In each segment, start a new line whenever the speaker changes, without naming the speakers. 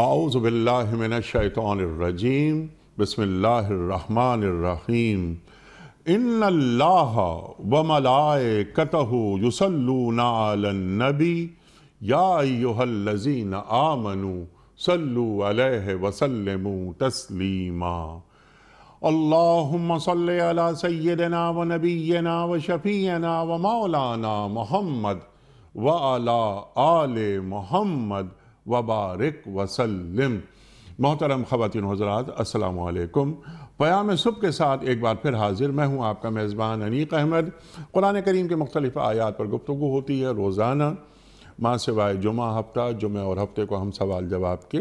आउज़बिल्लिमिनशैतरजीम बसमीम इन अल्लाह व मलाए कतहु युसल्लूनाबी याहल्लजीन आमनु सल्लु अलह वसलम तस्लीमा अल्लाहुम्म सल्ले अला सय्यदना व नबीना व शफ़ीना व मौलाना मोहम्मद व अला आले मोहम्मद वबारक वसलम मोहतरम ख़वान हजरात असलकम प्याम सुब के साथ एक बार फिर हाजिर मैं हूँ आपका मेज़बान अनीक अहमद कुरान करीम के मुख्तलिफ आयात पर गुफ्तु होती है रोज़ाना माँ सिवाय जुमा हफ्ता जुमे और हफ्ते को हम सवाल जवाब के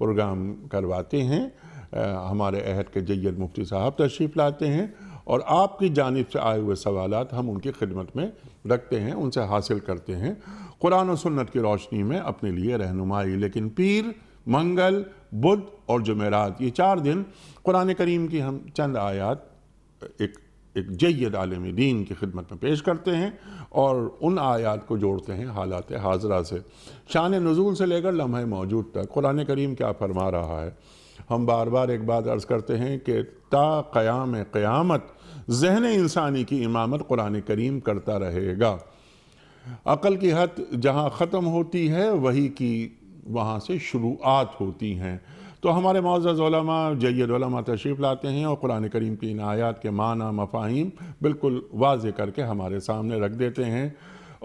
प्रोग्राम करवाते हैं आ, हमारे अहद के जैद मुफ्ती साहब तशरीफ़ लाते हैं और आपकी जानब से आए हुए सवाल हम उनकी खिदमत में रखते हैं उनसे हासिल करते हैं कुरान और सुन्नत की रोशनी में अपने लिए रहनुमाई लेकिन पीर मंगल बुध और जमेरात ये चार दिन कुरान करीम की हम चंद आयात एक एक जैद आलम दीन की खिदमत में पेश करते हैं और उन आयात को जोड़ते हैं हालात हाजरा से शान नज़ूल से लेकर लम्हे मौजूद तक कुरान करीम क्या फरमा रहा है हम बार बार एक बात अर्ज़ करते हैं कि ता क़याम क़यामत जहन इंसानी की इमामत कुरान करीम करता रहेगा अकल की हद जहाँ ख़त्म होती है वही की वहाँ से शुरुआत होती हैं तो हमारे मोज़मा जैदा तशरीफ़ लाते हैं और कुरान करीम की इन आयात के माना मफाहिम बिल्कुल वाज करके हमारे सामने रख देते हैं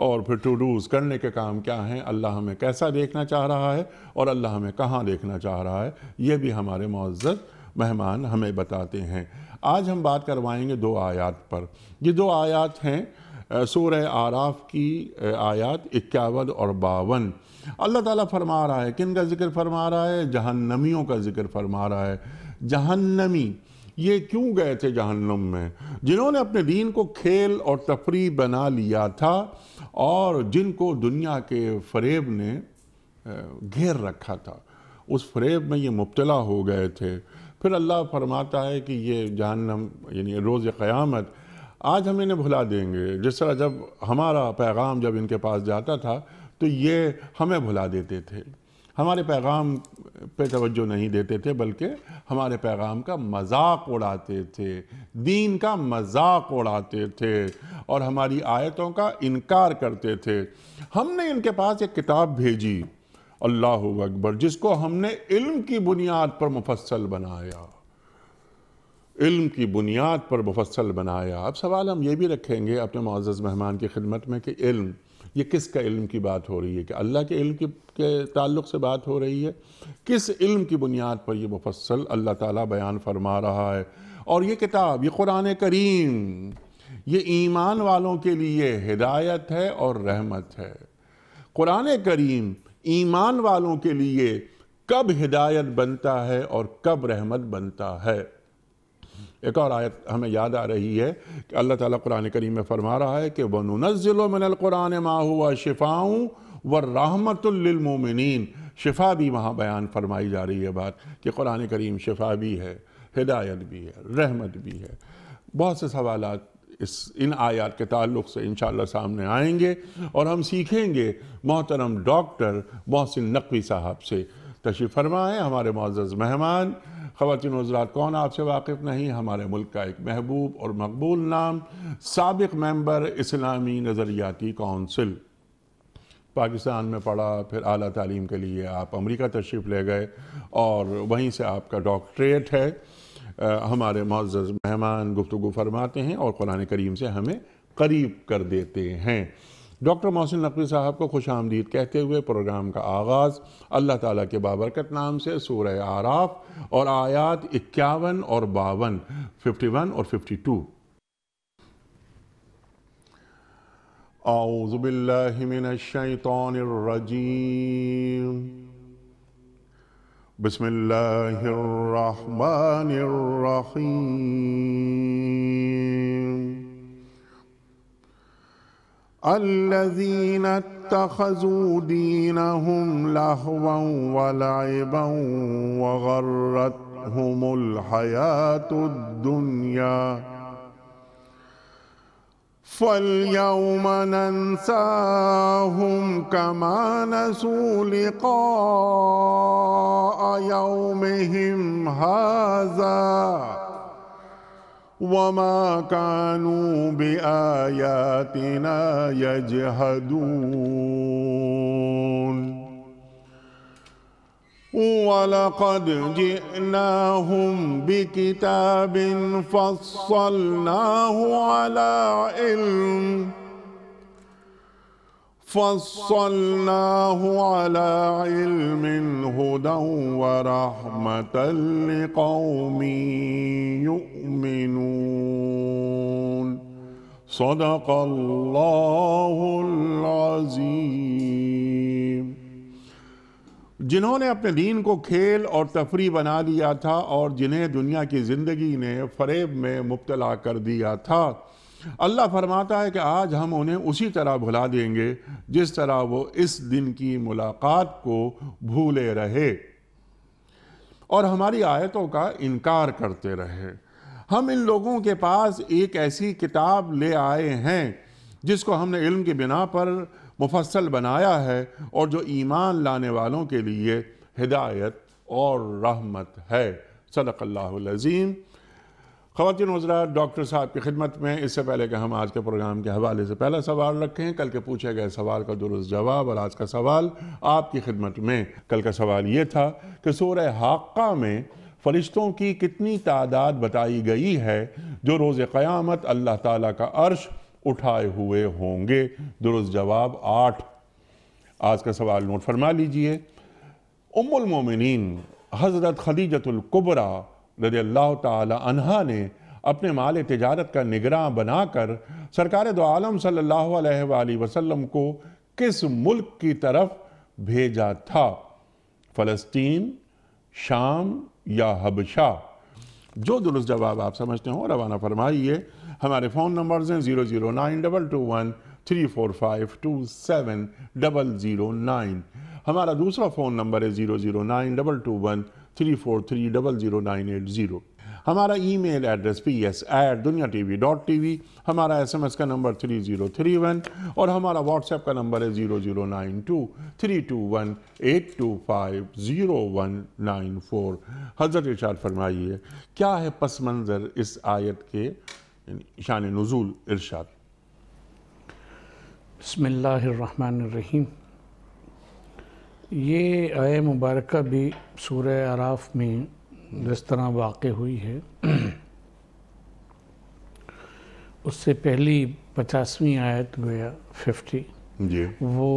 और फिर टू डूज़ करने के काम क्या हैं अल्लाह हमें कैसा देखना चाह रहा है और अल्लाह हमें कहाँ देखना चाह रहा है ये भी हमारे मोज़ मेहमान हमें बताते हैं आज हम बात करवाएंगे दो आयात पर ये दो आयात हैं सूर आराफ की आयात इक्यावन और बावन अल्लाह ताला फरमा रहा है किन का जिक्र फरमा रहा है जहन्नमियों का जिक्र फरमा रहा है जहन्नमी ये क्यों गए थे जहन्नम में जिन्होंने अपने दीन को खेल और तफरी बना लिया था और जिनको दुनिया के फरेब ने घेर रखा था उस फरेब में ये मुबतला हो गए थे फिर अल्लाह फरमाता है कि ये जहन्नम यानी रोज़ क़यामत आज हम इन्हें भुला देंगे जिस तरह जब हमारा पैगाम जब इनके पास जाता था तो ये हमें भुला देते थे हमारे पैगाम पे तवज्जो नहीं देते थे बल्कि हमारे पैगाम का मजाक उड़ाते थे दीन का मजाक उड़ाते थे और हमारी आयतों का इनकार करते थे हमने इनके पास एक किताब भेजी अल्लाह अकबर जिसको हमने इल्म की बुनियाद पर मुफसल बनाया इल्म की बुनियाद पर मुफसल बनाया अब सवाल हम ये भी रखेंगे अपने मोज़ मेहमान की खिदमत में कि इल्म ये किस इल्म की बात हो रही है कि अल्लाह के इल्म के ताल्लुक से बात हो रही है किस इल्म की बुनियाद पर यह मुफसल अल्लाह ताला बयान फरमा रहा है और ये किताब ये कुरान करीम ये ईमान वालों के लिए हिदायत है और रहमत है कुरान करीम ईमान वालों के लिए कब हिदायत बनता है और कब रहमत बनता है एक और आयत हमें याद आ रही है कि अल्लाह ताला कुरान करीम में फरमा रहा है कि वनुनज़िलो मिनलकुरान मा हुआ शिफाऊँ व रहमतुल्लिलमोमिनीन शिफा भी वहाँ बयान फरमाई जा रही है बात कि कुरान करीम शिफा भी है हिदायत भी है रहमत भी है बहुत से सवाल इस इन आयात के ताल्लुक से इन सामने आएंगे और हम सीखेंगे मोहतरम डॉक्टर मोहसिन नकवी साहब से तशीफ़ फरमाएँ हमारे मोज़ मेहमान ख़वान हजरात कौन आपसे वाकिफ़ नहीं हमारे मुल्क का एक महबूब और मकबूल नाम सबक मेंबर इस्लामी नज़रियाती कौंसिल पाकिस्तान में पढ़ा फिर अली तलीम के लिए आप अमरीका तशरीफ़ ले गए और वहीं से आपका डॉक्ट्रेट है आ, हमारे मोज़ मेहमान गुफ्तु फरमाते हैं और कुरान करीम से हमें करीब कर देते हैं डॉक्टर मोहसिन नकवी साहब को खुश आमदीद कहते हुए प्रोग्राम का आगाज़ अल्लाह ताला के बाबरकत नाम से सूर आराफ और आयात इक्यावन और बावन फिफ्टी वन और फिफ्टी टू الرحمن الرحيم الذين اتخذوا دينهم لهوا ولعبا وغرتهم الحياة الدنيا فاليوم ننساهم كما نسوا لقاء يومهم هذا وما كانوا بآياتنا يجهدون ولقد جئناهم بكتاب فصلناه على علم فصلناه على علم هدى ورحمة لقوم يؤمنون صدق الله العظيم जिन्होंने अपने दीन को खेल और तफरी बना दिया था और जिन्हें दुनिया की ज़िंदगी ने फरेब में मुबतला कर दिया था अल्लाह फरमाता है कि आज हम उन्हें उसी तरह भुला देंगे जिस तरह वो इस दिन की मुलाकात को भूले रहे और हमारी आयतों का इनकार करते रहे हम इन लोगों के पास एक ऐसी किताब ले आए हैं जिसको हमने इल्म की बिना पर मुफसल बनाया है और जो ईमान लाने वालों के लिए हिदायत और रहमत है सदक़ल्लाज़ीम खातिन हजरा डॉक्टर साहब की खिदमत में इससे पहले कि हम आज के प्रोग्राम के हवाले से पहला सवाल रखें कल के पूछे गए सवाल का दुरुस्त जवाब और आज का सवाल आपकी खिदमत में कल का सवाल ये था कि सोर हाक़ा में फरिश्तों की कितनी तादाद बताई गई है जो रोज़ क़यामत अल्लाह ताला का अर्श उठाए हुए होंगे दुरुस्त जवाब आठ आज का सवाल नोट फरमा लीजिए उमुलमोमिन हज़रत खदीजतुल्कुबरा रजील्ला तहा ने अपने माल तजारत का निगरान बनाकर सरकार दो आलम सल्लल्लाहु अलैहि वसल्लम को किस मुल्क की तरफ भेजा था फ़लस्तीन शाम या हबशा जो दुरुस्त जवाब आप समझते हो रवाना फरमाइए हमारे फ़ोन नंबर्स हैं zero zero nine double two one three four five two seven double zero nine हमारा दूसरा फ़ोन नंबर है zero zero nine double two one three four three double zero nine eight zero हमारा email address P S at Duniya T V dot T V हमारा S M S का नंबर three zero three one और हमारा WhatsApp का number है zero zero nine two three two one eight two five zero one nine four हजरत इर्शाद फरमाइए क्या है पस मंज़र इस आयत के शान नज़ुल इरशाद
बसमीम ये आय मुबारक भी सूर आराफ में जिस तरह वाक़ हुई है उससे पहली पचासवीं आयत गया फिफ्टी जी वो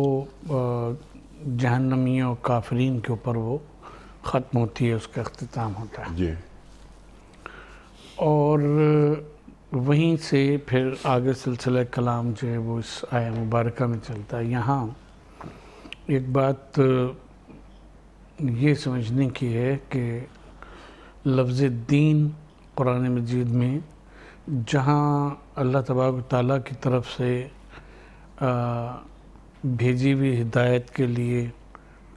जहनमियों काफरीन के ऊपर वो ख़त्म होती है उसका अख्ताम होता है जी और वहीं से फिर आगे सिलसिला कलाम जो है वो इस आय मुबारक में चलता है यहाँ एक बात ये समझने की है कि लफ्ज़ दीन कुरान मजीद में जहाँ अल्लाह तबाक ताली की तरफ से भेजी हुई हिदायत के लिए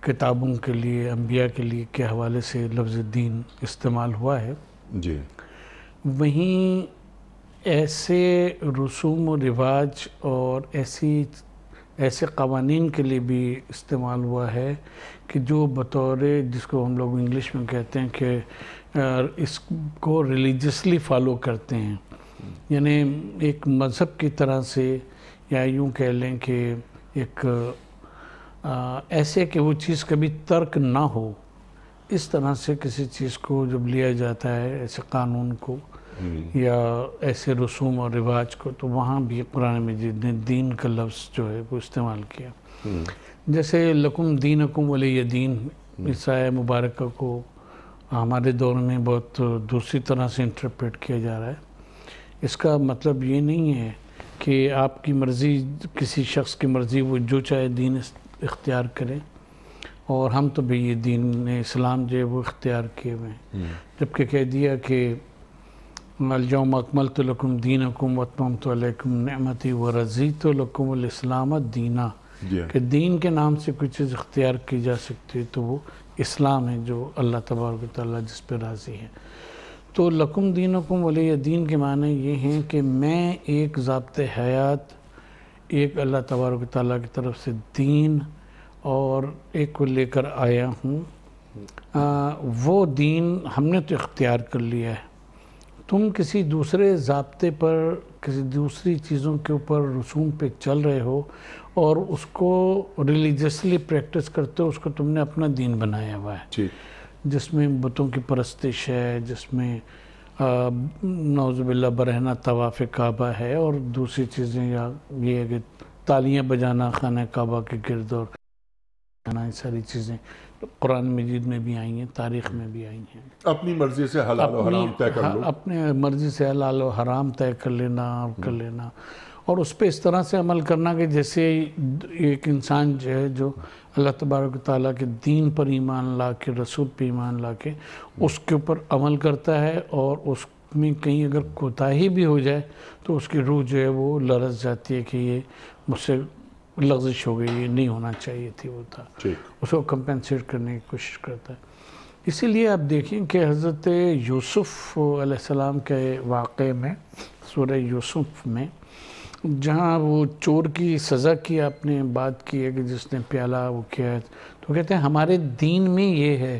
किताबों के लिए अम्बिया के लिए के हवाले से लफ्ज़ दीन इस्तेमाल हुआ है जी वहीं ऐसे रसूम व रिवाज और ऐसी ऐसे कवानीन के लिए भी इस्तेमाल हुआ है कि जो बतौर जिसको हम लोग इंग्लिश में कहते हैं कि इसको रिलीजसली फॉलो करते हैं यानी एक मज़हब की तरह से या यूँ कह लें कि एक आ, ऐसे कि वो चीज़ कभी तर्क ना हो इस तरह से किसी चीज़ को जब लिया जाता है ऐसे कानून को हम्म। या ऐसे रसूम और रिवाज को तो वहाँ भी कुरान मजीद ने दीन का लफ्ज़ जो है वो इस्तेमाल किया हम्म। जैसे लकुम दीन अकुम हम्म। दीन ईसा मुबारक को हमारे दौर में बहुत दूसरी तरह से इंटरप्रेट किया जा रहा है इसका मतलब ये नहीं है कि आपकी मर्ज़ी किसी शख्स की मर्ज़ी वो जो चाहे दीन इख्तियार करें और हम तो भी ये दीन इस्लाम जो है वो इख्तियार किए हुए हैं जबकि कह दिया कि मलजम अकमल तो लकुम दीन अकुम वतम तो नमती व रजी तो लकुमलाम दीना कि दीन के नाम से कोई चीज़ अख्तियार की जा सकती है तो वो इस्लाम है जो अल्लाह तबारक ताली जिस पर राज़ी है तो लकुम दीन अकुम वली दीन के माने ये हैं कि मैं एक ज़बत हयात एक अल्लाह तबारक ताली की तरफ से दीन और एक को लेकर आया हूँ वो दीन हमने तो इख्तियार कर लिया है तुम किसी दूसरे जबते पर किसी दूसरी चीज़ों के ऊपर रसूम पे चल रहे हो और उसको रिलीजियसली प्रैक्टिस करते हो उसको तुमने अपना दीन बनाया हुआ है जिसमें बुतों की परस्तिश है जिसमें नौजबिल्ला बरहना तवाफ़ काबा है और दूसरी चीज़ें या ये है कि तालियाँ बजाना खाना काबा के गिरद और ये सारी चीज़ें कुरान मजीद में भी आई हैं तारीख में भी आई हैं अपनी मर्ज़ी से हलाल और हराम तय कर लो अपने मर्ज़ी से हलाल और हराम तय कर लेना और कर हम्म। लेना और उस पर इस तरह से अमल करना कि जैसे एक इंसान जो है जो अल्लाह तबारक ताली के दीन पर ईमान ला के रसूल पर ईमान ला के हम्म। उसके ऊपर अमल करता है और उसमें कहीं अगर कोताही भी हो जाए तो उसकी रूह जो है वो लरस जाती है कि ये मुझसे लफ्जिश हो गई नहीं होना चाहिए थी वो था उसको कंपेंसेट करने की कोशिश करता है इसीलिए आप देखें कि हज़रत यूसुफ़ के वाक़े में सूर्य यूसुफ़ में जहाँ वो चोर की सज़ा की आपने बात की है कि जिसने प्याला वो किया है तो कहते हैं हमारे दीन में ये है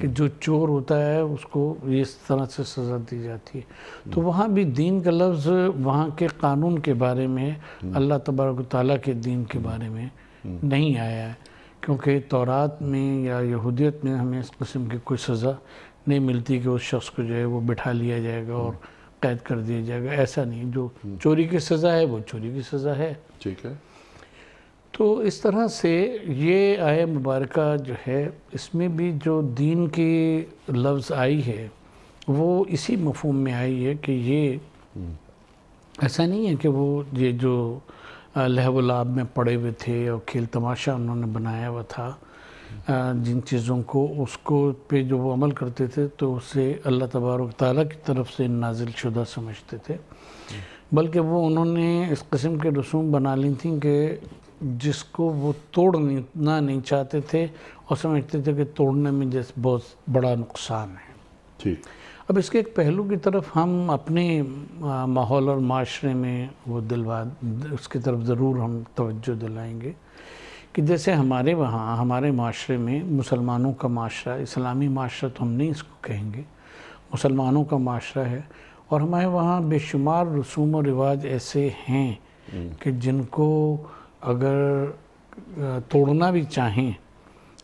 कि जो चोर होता है उसको इस तरह से सज़ा दी जाती है तो वहाँ भी दीन का लफ्ज़ वहाँ के कानून के बारे में अल्लाह तबारक ताली के दीन के बारे में नहीं आया है क्योंकि तौरात में या यहूदियत में हमें इस किस्म की कोई सज़ा नहीं मिलती कि उस शख्स को जो है वो बिठा लिया जाएगा और कैद कर दिया जाएगा ऐसा नहीं जो चोरी की सज़ा है वो चोरी की सज़ा है ठीक है तो इस तरह से ये आय मुबारक जो है इसमें भी जो दीन की लफ्ज़ आई है वो इसी मफहम में आई है कि ये ऐसा नहीं है कि वो ये जो लहवलाब में पड़े हुए थे और खेल तमाशा उन्होंने बनाया हुआ था जिन चीज़ों को उसको पे जो वो अमल करते थे तो उसे अल्लाह तबारक ताली की तरफ से नाजिल शुदा समझते थे बल्कि वो उन्होंने इस कस्म के रसूम बना ली थी कि जिसको वो तोड़ना नहीं चाहते थे और समझते थे कि तोड़ने में जैसे बहुत बड़ा नुकसान है ठीक अब इसके एक पहलू की तरफ हम अपने माहौल और माशरे में वो दिलवा उसकी तरफ ज़रूर हम तवज्जो दिलाएंगे कि जैसे हमारे वहाँ हमारे माशरे में मुसलमानों का माशरा इस्लामी माशरा तो हम नहीं इसको कहेंगे मुसलमानों का माशरा है और हमारे वहाँ बेशुमार रसूम और रिवाज ऐसे हैं हम्म। कि जिनको अगर तोड़ना भी चाहें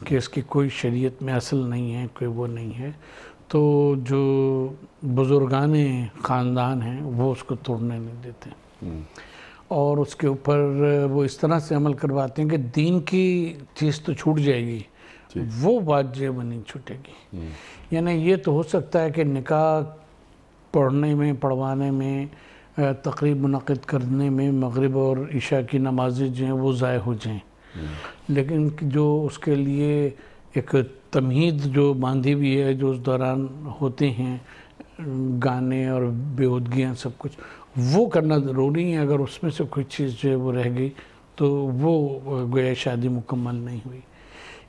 कि इसकी हम्म। कोई शरीयत में असल नहीं है कोई वो नहीं है तो जो बुज़ुर्गान ख़ानदान हैं वो उसको तोड़ने नहीं देते हम्म। और उसके ऊपर वो इस तरह से अमल करवाते हैं कि दीन की चीज़ तो छूट जाएगी वो बात जो वो नहीं छूटेगी हम्म। यानी ये तो हो सकता है कि निकाह पढ़ने में पढ़वाने में तकरीब मनद करने में मगरब और ईशा की नमाजें जो हैं वो ज़ाय हो जाएँ हम्म। लेकिन जो उसके लिए एक तमहीद जो बांधी हुई है जो उस दौरान होते हैं गाने और बेहदगियाँ सब कुछ वो करना ज़रूरी है अगर उसमें से कुछ चीज़ जो है वो रह गई तो वो गया शादी मुकम्मल नहीं हुई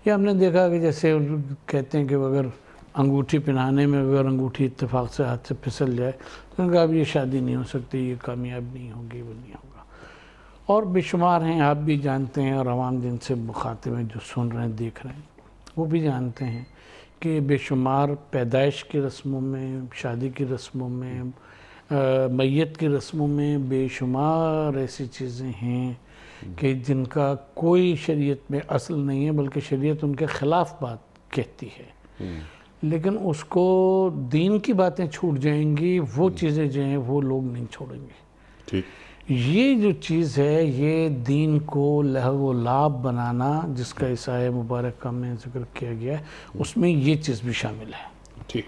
या हमने देखा कि जैसे कहते हैं कि अगर अंगूठी पहनाने में अगर अंगूठी इतफ़ाक़ से हाथ से फिसल जाए तो उनका अब ये शादी नहीं हो सकती ये कामयाब नहीं होगी वो नहीं होगा और बेशुमार हैं आप भी जानते हैं और आवाम दिन से मुखाते में जो सुन रहे हैं देख रहे हैं वो भी जानते हैं कि बेशुमार पैदाइश की रस्मों में शादी की रस्मों में मैत की रस्मों में बेशुमार ऐसी चीज़ें हैं कि जिनका कोई शरीयत में असल नहीं है बल्कि शरीयत उनके ख़िलाफ़ बात कहती है हम्म। लेकिन उसको दीन की बातें छूट जाएंगी वो हम्म। चीज़ें जो हैं वो लोग नहीं छोड़ेंगे ठीक ये जो चीज़ है ये दीन को लहव लाभ बनाना जिसका हम्म। ईसाई मुबारक में जिक्र किया गया है उसमें ये चीज़ भी शामिल है ठीक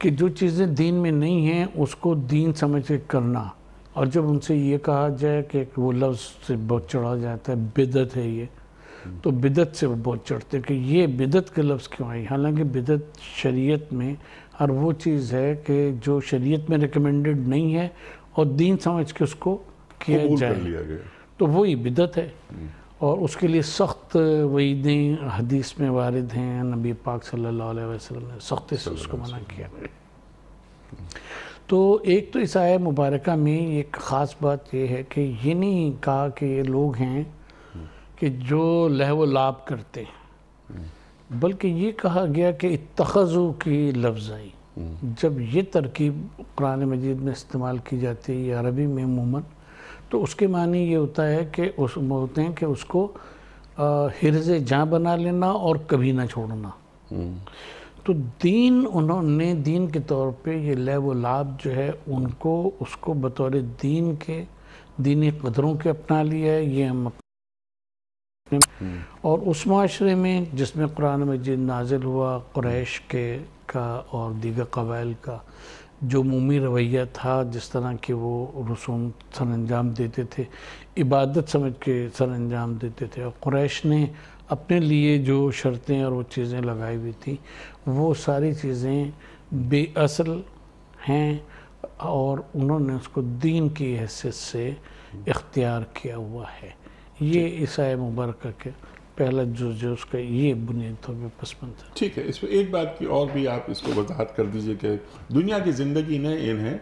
कि जो चीज़ें दीन में नहीं हैं उसको दीन समझ के करना और जब उनसे ये कहा जाए कि वो लफ्ज़ से बहुत चढ़ा जाता है बिदत है ये तो बिदत से वो बहुत चढ़ते कि ये बिदत के लफ्ज़ क्यों आई हालांकि बिदत शरीयत में हर वो चीज़ है कि जो शरीयत में रिकमेंडेड नहीं है और दीन समझ के उसको किया
जाए
तो वही बिदत है हम्म। और उसके लिए सख्त वहीदें हदीस में वारद हैं नबी पाक सल्लल्लाहु अलैहि वसल्लम ने सख्ती से उसको मना किया तो एक तो इस आय मुबारक में एक ख़ास बात यह है कि ये नहीं कहा कि ये लोग हैं कि जो लहव लाभ करते बल्कि ये कहा गया कि तखज़ु की लफज़ाई जब ये तरकीब कुरान मजीद में इस्तेमाल की जाती है या अरबी में अमूमन तो उसके मानी ये होता है कि उस होते हैं कि उसको हिरज जहाँ बना लेना और कभी ना छोड़ना तो दीन उन्होंने दीन के तौर पे ये लेव लाभ जो है उनको उसको बतौर दीन के दीनी कदरों के अपना लिया है ये हम और उस माशरे में जिसमें कुरान मजीद नाजिल हुआ क्रैश के का और दीगर कबाइल का जो मुमी रवैया था जिस तरह के वो रसूम सर अंजाम देते थे इबादत समझ के सर अंजाम देते थे और क्रैश ने अपने लिए जो शर्तें और वो चीज़ें लगाई हुई थी वो सारी चीज़ें बेअसल हैं और उन्होंने उसको दीन की हैसियत से इख्तियार किया हुआ है ये ईसाई मुबारक के पहला जो जो उसका ये बुनियादी तौर पसमंद
था ठीक है इस पर एक बात की और भी आप इसको वजाहत कर दीजिए कि दुनिया की ज़िंदगी ने इन्हें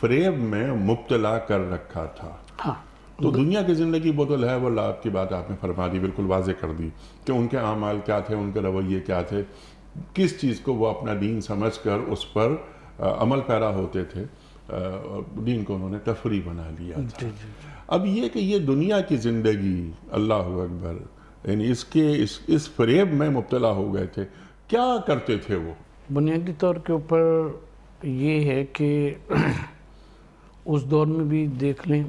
फ्रेब में मुबतला कर रखा था
हाँ तो
दुनिया की ज़िंदगी बोतल है वो लाभ की बात आपने फरमा दी बिल्कुल वाजे कर दी कि उनके अमाल क्या थे उनके रवैये क्या थे किस चीज़ को वो अपना दीन समझ कर उस पर आ, अमल पैरा होते थे दीन को उन्होंने तफरी बना लिया था अब ये कि ये दुनिया की ज़िंदगी अल्लाह अकबर यानी इसके इस इस फ्रेब में मुबतला हो गए थे क्या करते थे वो
बुनियादी तौर के ऊपर ये है कि उस दौर में भी देख लें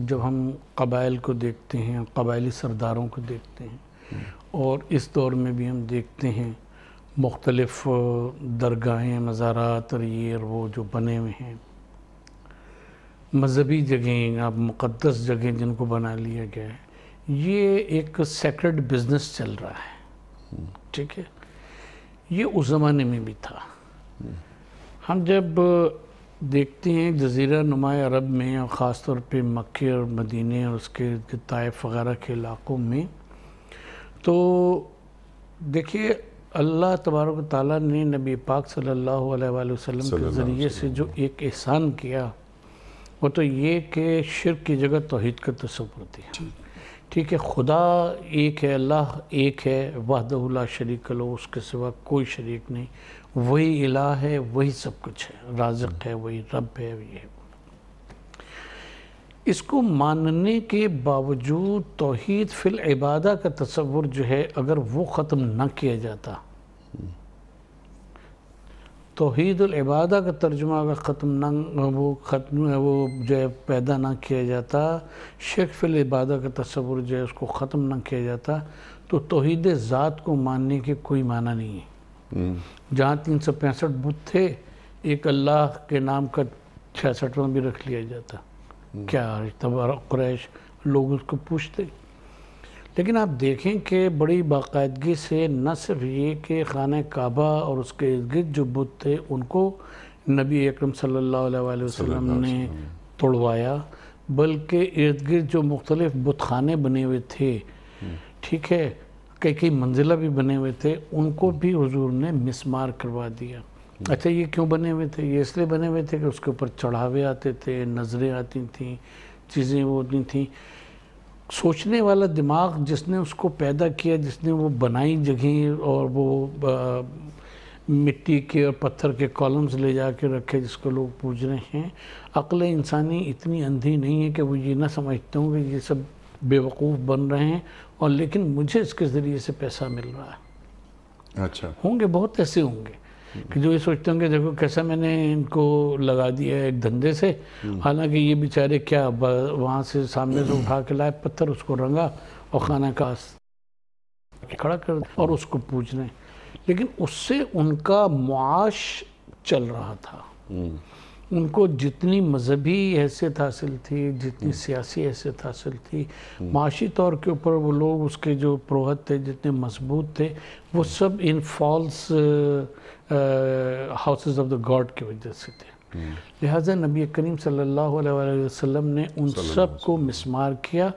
जब हम कबाइल को देखते हैं कबायली सरदारों को देखते हैं और इस दौर में भी हम देखते हैं मुख्तलफ़ दरगाहें मज़ारात और ये और वो जो बने हुए हैं मजहबी जगहें या मुक़दस जगहें जिनको बना लिया गया है ये एक सेक्रेट बिजनेस चल रहा है ठीक है ये उस ज़माने में भी था हम जब देखते हैं जजीरा नुमा अरब में और ख़ास तौर पर मक्के और मदीने और उसके ताइफ वगैरह के इलाक़ों में तो देखिए अल्लाह तबारक ताली ने नबी पाक सल्ला अलैहि के ज़रिए से जो एक एहसान किया वो तो ये कि शिरक की जगह तोहद का तस्वर होती है ठीक है खुदा एक है अल्लाह एक है वाहदुल्ला शरीक लो उसके सिवा कोई शरीक नहीं वही इला है वही सब कुछ है राजक है वही रब है वही है इसको मानने के बावजूद तोहद फिल इबादा का तस्वुर जो है अगर वो ख़त्म ना किया जाता तोहदुलबादा का तर्जुमा अगर ख़त्म ना वो ख़त्म वो जो है पैदा ना किया जाता शेख इबादा का तस्वुर जो है उसको ख़त्म ना किया जाता तो तोहद ज़ात को मानने के कोई माना नहीं है हम्म। जहाँ तीन सौ पैंसठ बुद्ध थे एक अल्लाह के नाम का छियासठवा भी रख लिया जाता हम्म। क्या तब क्रैश लोग उसको पूछते लेकिन आप देखें कि बड़ी बाकायदगी से न सिर्फ ये कि खान काबा और उसके इर्द गिर्द जो बुत थे उनको नबी अकरम सल्ला वसम ने तोड़वाया बल्कि इर्द गिर्द जो मुख्तलिफ बुत खाने बने हुए थे ठीक है कई कई मंजिला भी बने हुए थे उनको भी हजूर ने मिसमार करवा दिया अच्छा ये क्यों बने हुए थे ये इसलिए बने हुए थे कि उसके ऊपर चढ़ावे आते थे नज़रें आती थी चीज़ें वो होती थी सोचने वाला दिमाग जिसने उसको पैदा किया जिसने वो बनाई जगह और वो आ, मिट्टी के और पत्थर के कॉलम्स ले जा कर रखे जिसको लोग पूज रहे हैं अक्ल इंसानी इतनी अंधी नहीं है कि वो ये ना समझते हों कि ये सब बेवकूफ़ बन रहे हैं और लेकिन मुझे इसके ज़रिए से पैसा मिल रहा
है अच्छा
होंगे बहुत ऐसे होंगे कि जो ये सोचते होंगे देखो कैसा मैंने इनको लगा दिया एक धंधे से हम्म। हालांकि ये बेचारे क्या वहाँ से सामने से उठा के लाए पत्थर उसको रंगा और खाना खास खड़ा कर और उसको पूछने लेकिन उससे उनका मुआश चल रहा था हम्म। उनको जितनी मजहबी हैसियत हासिल थी जितनी हम्म। सियासी हैसियत हासिल थी माशी तौर के ऊपर वो लोग उसके जो प्रोहत थे जितने मजबूत थे वो सब in false houses of the god की वजह से थे हम्म। लिहाजा नबी करीम सल्लल्लाहु अलैहि वसल्लम ने उन सब को मिसमार किया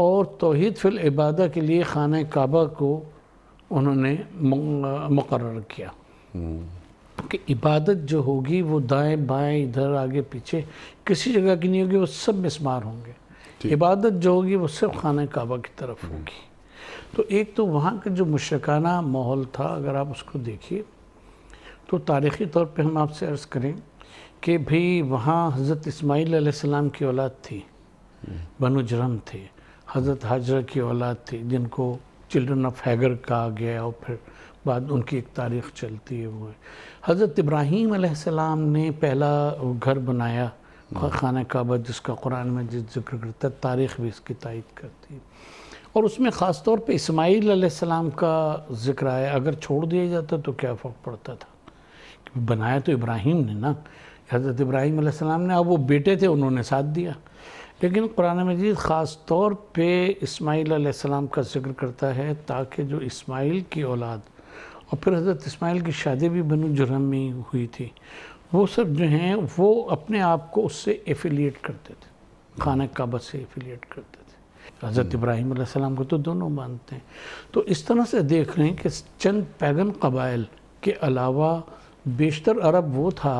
और तोहद फिल इबादा के लिए खाना काबा को उन्होंने मुकर किया हम्म। कि इबादत जो होगी वो दाएं बाएं इधर आगे पीछे किसी जगह की नहीं होगी वो सब मिसमार होंगे इबादत जो होगी वो सिर्फ खाना काबा की तरफ हम्म। होगी तो एक तो वहाँ का जो मुशरकाना माहौल था अगर आप उसको देखिए तो तारीख़ी तौर पे हम आपसे अर्ज़ करें कि भाई वहाँ हज़रत इस्माईल सलाम की औलाद थी बनु जरम थे हज़रत हाजरा की औलाद थी जिनको चिल्ड्रन ऑफ हैगर कहा गया और फिर बाद उनकी एक तारीख चलती है वो हज़रत इब्राहीम ने पहला घर बनाया हम्म। खाना काबा जिसका कुरान में जिस जिक्र करता है तारीख़ भी इसकी तायद करती है और उसमें ख़ास तौर पर इस्माईल का जिक्र आया अगर छोड़ दिया जाता तो क्या फ़र्क पड़ता था बनाया तो इब्राहिम ने ना हज़रत इब्राहिम ने अब वो बेटे थे उन्होंने साथ दिया लेकिन कुरान मजीद ख़ास तौर पर इसमाईल सलाम का जिक्र करता है ताकि जो इस्माइल की औलाद और फिर हज़रत इसमाइल की शादी भी बनू जुरम में हुई थी वो सब जो हैं वो अपने आप को उससे एफिलिएट करते थे खाना काबा से एफिलिएट करते थे हज़रत इब्राहिम को तो दोनों मानते हैं तो इस तरह से देख रहे हैं कि चंद पैगन कबाइल के अलावा बेशतर अरब वो था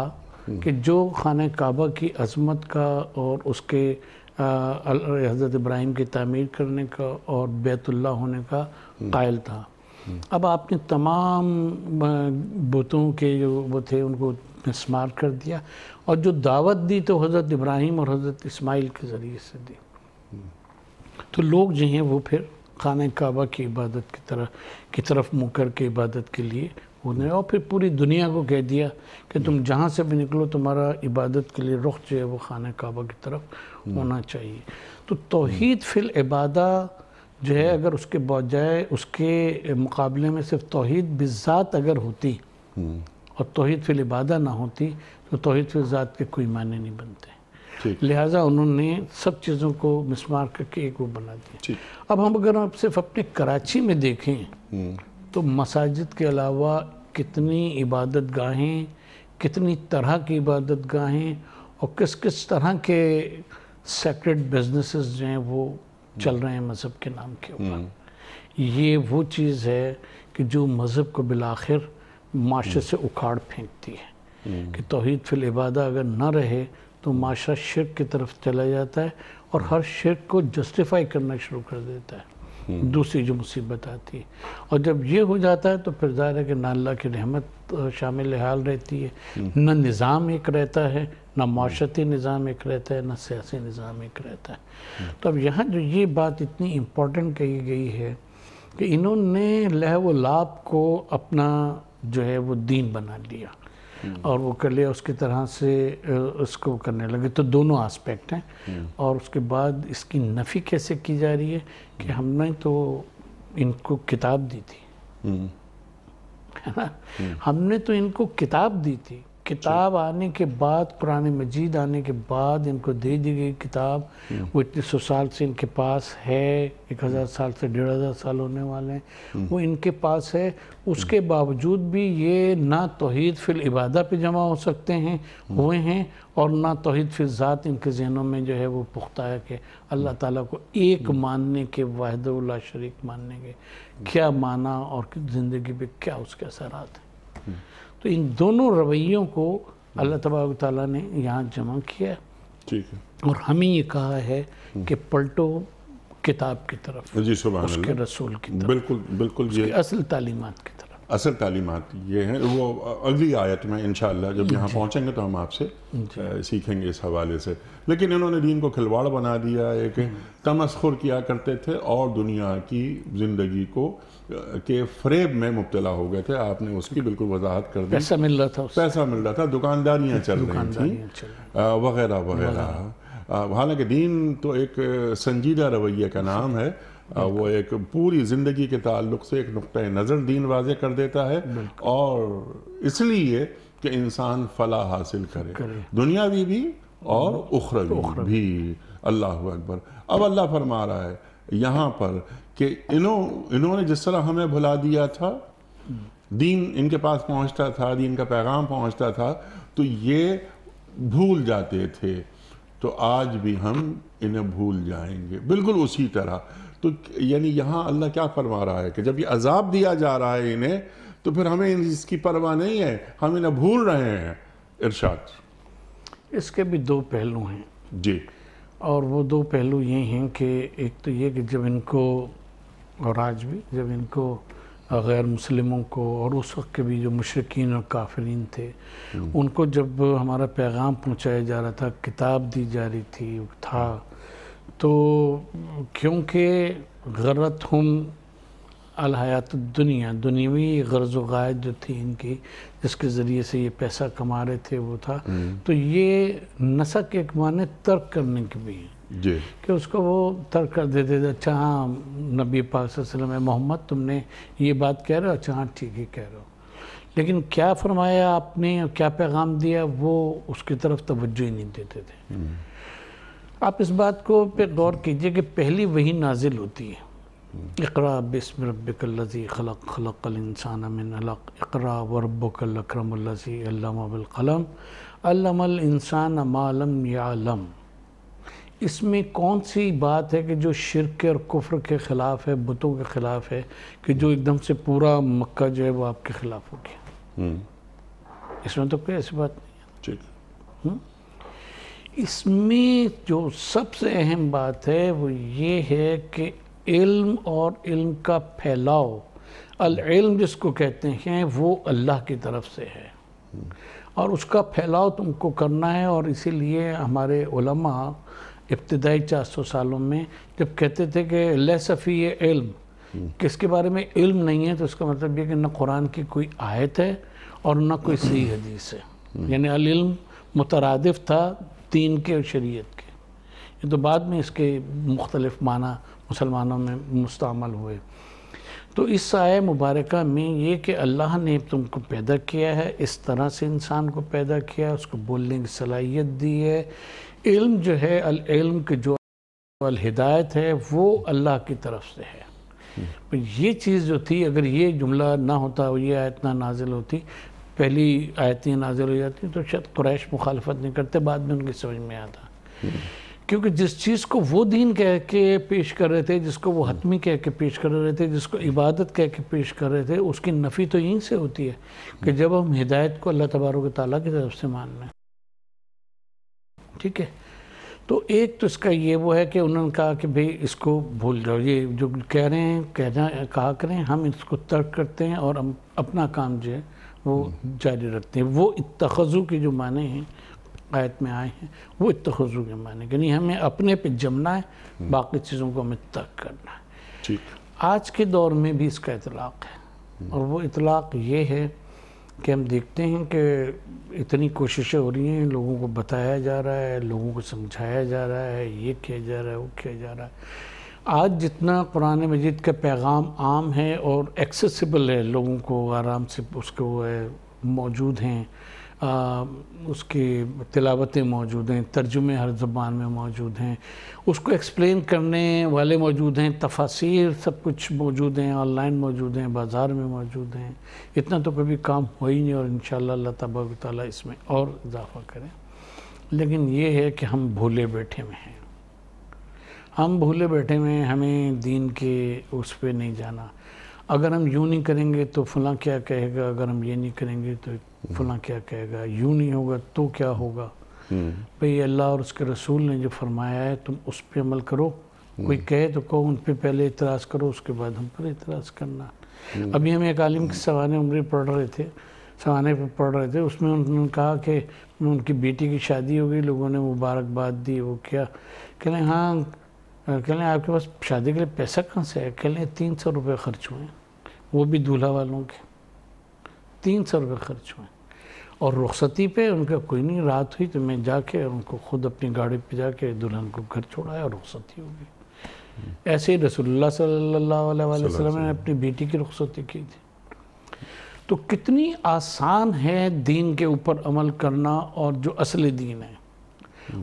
कि जो खान काबा की अजमत का और उसके हज़रत इब्राहिम की तमीर करने का और बैतुल्ला होने का कायल था अब आपने तमाम बुतों के जो वो थे उनको स्मार्ट कर दिया और जो दावत दी तो हज़रत इब्राहिम और हज़रत इस्माइल के ज़रिए से दी तो लोग जो हैं वो फिर खान काबा की इबादत की तरह की तरफ मुकर के इबादत के लिए होने और फिर पूरी दुनिया को कह दिया कि तुम जहाँ से भी निकलो तुम्हारा इबादत के लिए रुख जो है वो खाना काबा की तरफ हम्म। होना चाहिए तो तोहद फिल इबादा जो है अगर उसके बजाय उसके मुकाबले में सिर्फ तोहद बिज़ात अगर होती हम्म। और तोहद फिल इबादा ना होती तो तोहद फिल ज़ात के कोई मायने नहीं बनते लिहाजा उन्होंने सब चीज़ों को मिसमार करके एक वो बना दिया अब हम अगर आप सिर्फ अपने कराची में देखें हम्म। तो मसाजिद के अलावा कितनी इबादत गाहें कितनी तरह की इबादत गाहें और किस किस तरह के सेक्रेट बिजनेस जो हैं वो चल रहे हैं मज़हब के नाम के ऊपर हम्म। ये वो चीज़ है कि जो मज़हब को बिलाखिर माशरे से उखाड़ फेंकती है हम्म। कि तोहद फिल इबादा अगर ना रहे तो माशरा शिरक की तरफ चला जाता है और हर शिरक को जस्टिफाई करना शुरू कर देता है दूसरी जो मुसीबत आती है और जब ये हो जाता है तो फिर ज़ाहिर है कि ना अल्लाह की रहमत शामिल हाल रहती है हम्म। ना निज़ाम एक रहता है ना माशती निज़ाम एक रहता है ना सियासी निज़ाम एक रहता है हम्म। तो अब यहाँ जो ये बात इतनी इम्पोर्टेंट कही गई है कि इन्होंने लहव लाभ को अपना जो है वो दीन बना लिया हम्म। और वो कर लिया उसकी तरह से उसको करने लगे तो दोनों आस्पेक्ट हैं हम्म। और उसके बाद इसकी नफ़ी कैसे की जा रही है कि हम्म। हमने तो इनको किताब दी थी है ना हमने तो इनको किताब दी थी किताब आने के बाद कुरान मजीद आने के बाद इनको दे दी गई किताब वो इतने सौ साल से इनके पास है एक हज़ार साल से डेढ़ हज़ार साल होने वाले हैं वो इनके पास है उसके बावजूद भी ये ना तोहद फिल इबादा पे जमा हो सकते हैं हुए हैं और ना तोहद फिर ज़ात इनके जहनों में जो है वो पुख्ता है कि अल्लाह ताला को एक मानने के वाहद शरीक मानने के क्या माना और ज़िंदगी पे क्या उसके आते हैं तो इन दोनों रवैयों को अल्लाह तबारक ताली ने यहाँ जमा किया ठीक है और हमें ये कहा है हम्म। कि पलटो किताब की तरफ
जी उसके रसूल की तरफ बिल्कुल बिल्कुल ये
असल तालीमत की
असल तालीमत ये हैं वो अगली आयत में इन जब यहाँ पहुँचेंगे तो हम आपसे सीखेंगे इस हवाले से लेकिन इन्होंने दीन को खिलवाड़ बना दिया एक तमस्खुर किया करते थे और दुनिया की ज़िंदगी को के फ्रेब में मुबतला हो गए थे आपने उसकी बिल्कुल वजाहत कर दी पैसा मिल रहा था पैसा मिल रहा था दुकानदारियाँ चल रही थी वगैरह वगैरह हालांकि दीन तो एक संजीदा रवैये का नाम है वो एक पूरी ज़िंदगी के ताल्लुक से एक नुक़ नज़र दीन वाजे कर देता है और इसलिए कि इंसान फला हासिल करे, करे। दुनियावी भी और उखरवी भी अल्लाह अकबर अब अल्लाह फरमा रहा है यहाँ पर कि इन्हों इन्होंने जिस तरह हमें भुला दिया था दीन इनके पास पहुँचता था दीन का पैगाम पहुँचता था तो ये भूल जाते थे तो आज भी हम इन्हें भूल जाएंगे बिल्कुल उसी तरह तो यानी यहाँ अल्लाह क्या फरमा रहा है कि जब ये अजाब दिया जा रहा है इन्हें तो फिर हमें इसकी परवाह नहीं है हम इन्हें भूल रहे हैं
इरशाद इसके भी दो पहलू हैं जी और वो दो पहलू ये हैं कि एक तो ये कि जब इनको और आज भी जब इनको गैर मुस्लिमों को और उस वक्त के भी जो मशरकिन और काफरीन थे हम्म। उनको जब हमारा पैगाम पहुँचाया जा रहा था किताब दी जा रही थी था तो क्योंकि गरत हम अलहयात दुनिया दुनियावी गर्ज वायद जो थी इनकी जिसके ज़रिए से ये पैसा कमा रहे थे वो था हम्म। तो ये नसक एक माने तर्क करने की भी है कि उसको वो तर्क कर देते थे अच्छा हाँ नबी पाक वसल्लम मोहम्मद तुमने ये बात कह रहे हो अच्छा हाँ ठीक ही कह रहे हो लेकिन क्या फरमाया आपने क्या पैगाम दिया वो उसकी तरफ तोज्जो ही नहीं देते थे हम्म। आप इस बात को पे गौर कीजिए कि पहली वही नाजिल होती है इकरा बिस्म रबिकल्लजी खलक खलकल इंसान मिन अलक इकरा वरबकल अक्रमजी अल्लाम अल्लामल इंसान मालम यालम इसमें कौन सी बात है कि जो शिरक और कुफ्र के ख़िलाफ़ है बुतों के ख़िलाफ़ है कि जो एकदम से पूरा मक्का जो है वो आपके ख़िलाफ़ हो
गया हम्म।
इसमें तो कोई ऐसी बात नहीं इसमें जो सबसे अहम बात है वो ये है कि इल्म और इल्म का फैलाव इल्म जिसको कहते हैं वो अल्लाह की तरफ से है और उसका फैलाव तुमको करना है और इसीलिए हमारे उलमा इब्तदाई चार सौ सालों में जब कहते थे कि लफ़ी इल्म किसके बारे में इल्म नहीं है तो उसका मतलब ये कि न कुरान की कोई आयत है और न कोई सही हदीस है यानी अल इल्म मुतरदफ़ था दीन के और शरीयत के ये तो बाद में इसके मुख्तलिफ माना मुसलमानों में मुस्तमल हुए तो इस साय मुबारक में ये कि अल्लाह ने तुमको पैदा किया है इस तरह से इंसान को पैदा किया उसको बोलने की सलाहियत दी है इल्म जो है इल्म के जो हिदायत है वो अल्लाह की तरफ से है हम्म। ये चीज़ जो थी अगर ये जुमला ना होता ये आयत ना नाजिल होती पहली आयतें नाजिल हो जाती हैं तो शायद क्रैश मुखालफत नहीं करते बाद में उनकी समझ में आता क्योंकि जिस चीज़ को वो दीन कह के पेश कर रहे थे जिसको वो हतमी कह के पेश कर रहे थे जिसको इबादत कह के पेश कर रहे थे उसकी नफ़ी तो यहीं से होती है कि जब हम हिदायत को अल्लाह तबारक ताली की तरफ से मान लें ठीक है तो एक तो इसका ये वो है कि उन्होंने कहा कि भाई इसको भूल जाओ ये जो कह रहे हैं कहना कहा करें हम इसको तर्क करते हैं और हम अपना काम जो है वो जारी रखते हैं वो इतखजू के जो माने हैं आयत में आए हैं वो इतखजू के माने यानी हमें अपने पे जमना है बाकी चीज़ों को हमें तक करना
है
आज के दौर में भी इसका इतलाक़ है और वो इतलाक़ ये है कि हम देखते हैं कि इतनी कोशिशें हो रही हैं लोगों को बताया जा रहा है लोगों को समझाया जा रहा है ये किया जा रहा है वो किया जा रहा है आज जितना कुरान मजीद का पैगाम आम है और एक्सेसिबल है लोगों को आराम से उसको मौजूद हैं आ, उसकी तिलावतें मौजूद हैं तर्जुमे हर ज़बान में मौजूद हैं उसको एक्सप्लेन करने वाले मौजूद हैं तफासिर सब कुछ मौजूद हैं ऑनलाइन मौजूद हैं बाज़ार में मौजूद हैं इतना तो कभी काम हो ही नहीं और इन अल्लाह तबाक ताली इसमें और इजाफा करें लेकिन ये है कि हम भूले बैठे हुए हैं हम भूले बैठे हुए हमें दीन के उस पर नहीं जाना अगर हम यूँ नहीं करेंगे तो फलां क्या कहेगा अगर हम ये नहीं करेंगे तो हम्म। फलां क्या कहेगा यूँ नहीं होगा तो क्या होगा हम्म। भाई अल्लाह और उसके रसूल ने जो फरमाया है तुम उस पर अमल करो हम्म। कोई कहे तो कहो उन पर पहले इतराज़ करो उसके बाद हम पर इतराज़ करना अभी हम एक आलिम के सवान उम्र पढ़ रहे थे सवाने पर पढ़ रहे थे उसमें उन्होंने कहा कि उनकी बेटी की शादी हो गई लोगों ने मुबारकबाद दी वो क्या कह रहे हाँ अकेले आपके पास शादी के लिए पैसा कहाँ से है अकेले तीन सौ रुपये खर्च हुए वो भी दूल्हा वालों के तीन सौ रुपये खर्च हुए और रुखसती पे उनका कोई नहीं रात हुई तो मैं जाके उनको खुद अपनी गाड़ी पे जाके दुल्हन को घर छोड़ाया और रुखसती हो गई हम्म। ऐसे ही रसोल्ला सल्लल्लाहु अलैहि वसल्लम ने अपनी बेटी की रुखसती की थी तो कितनी आसान है दीन के ऊपर अमल करना और जो असली दीन है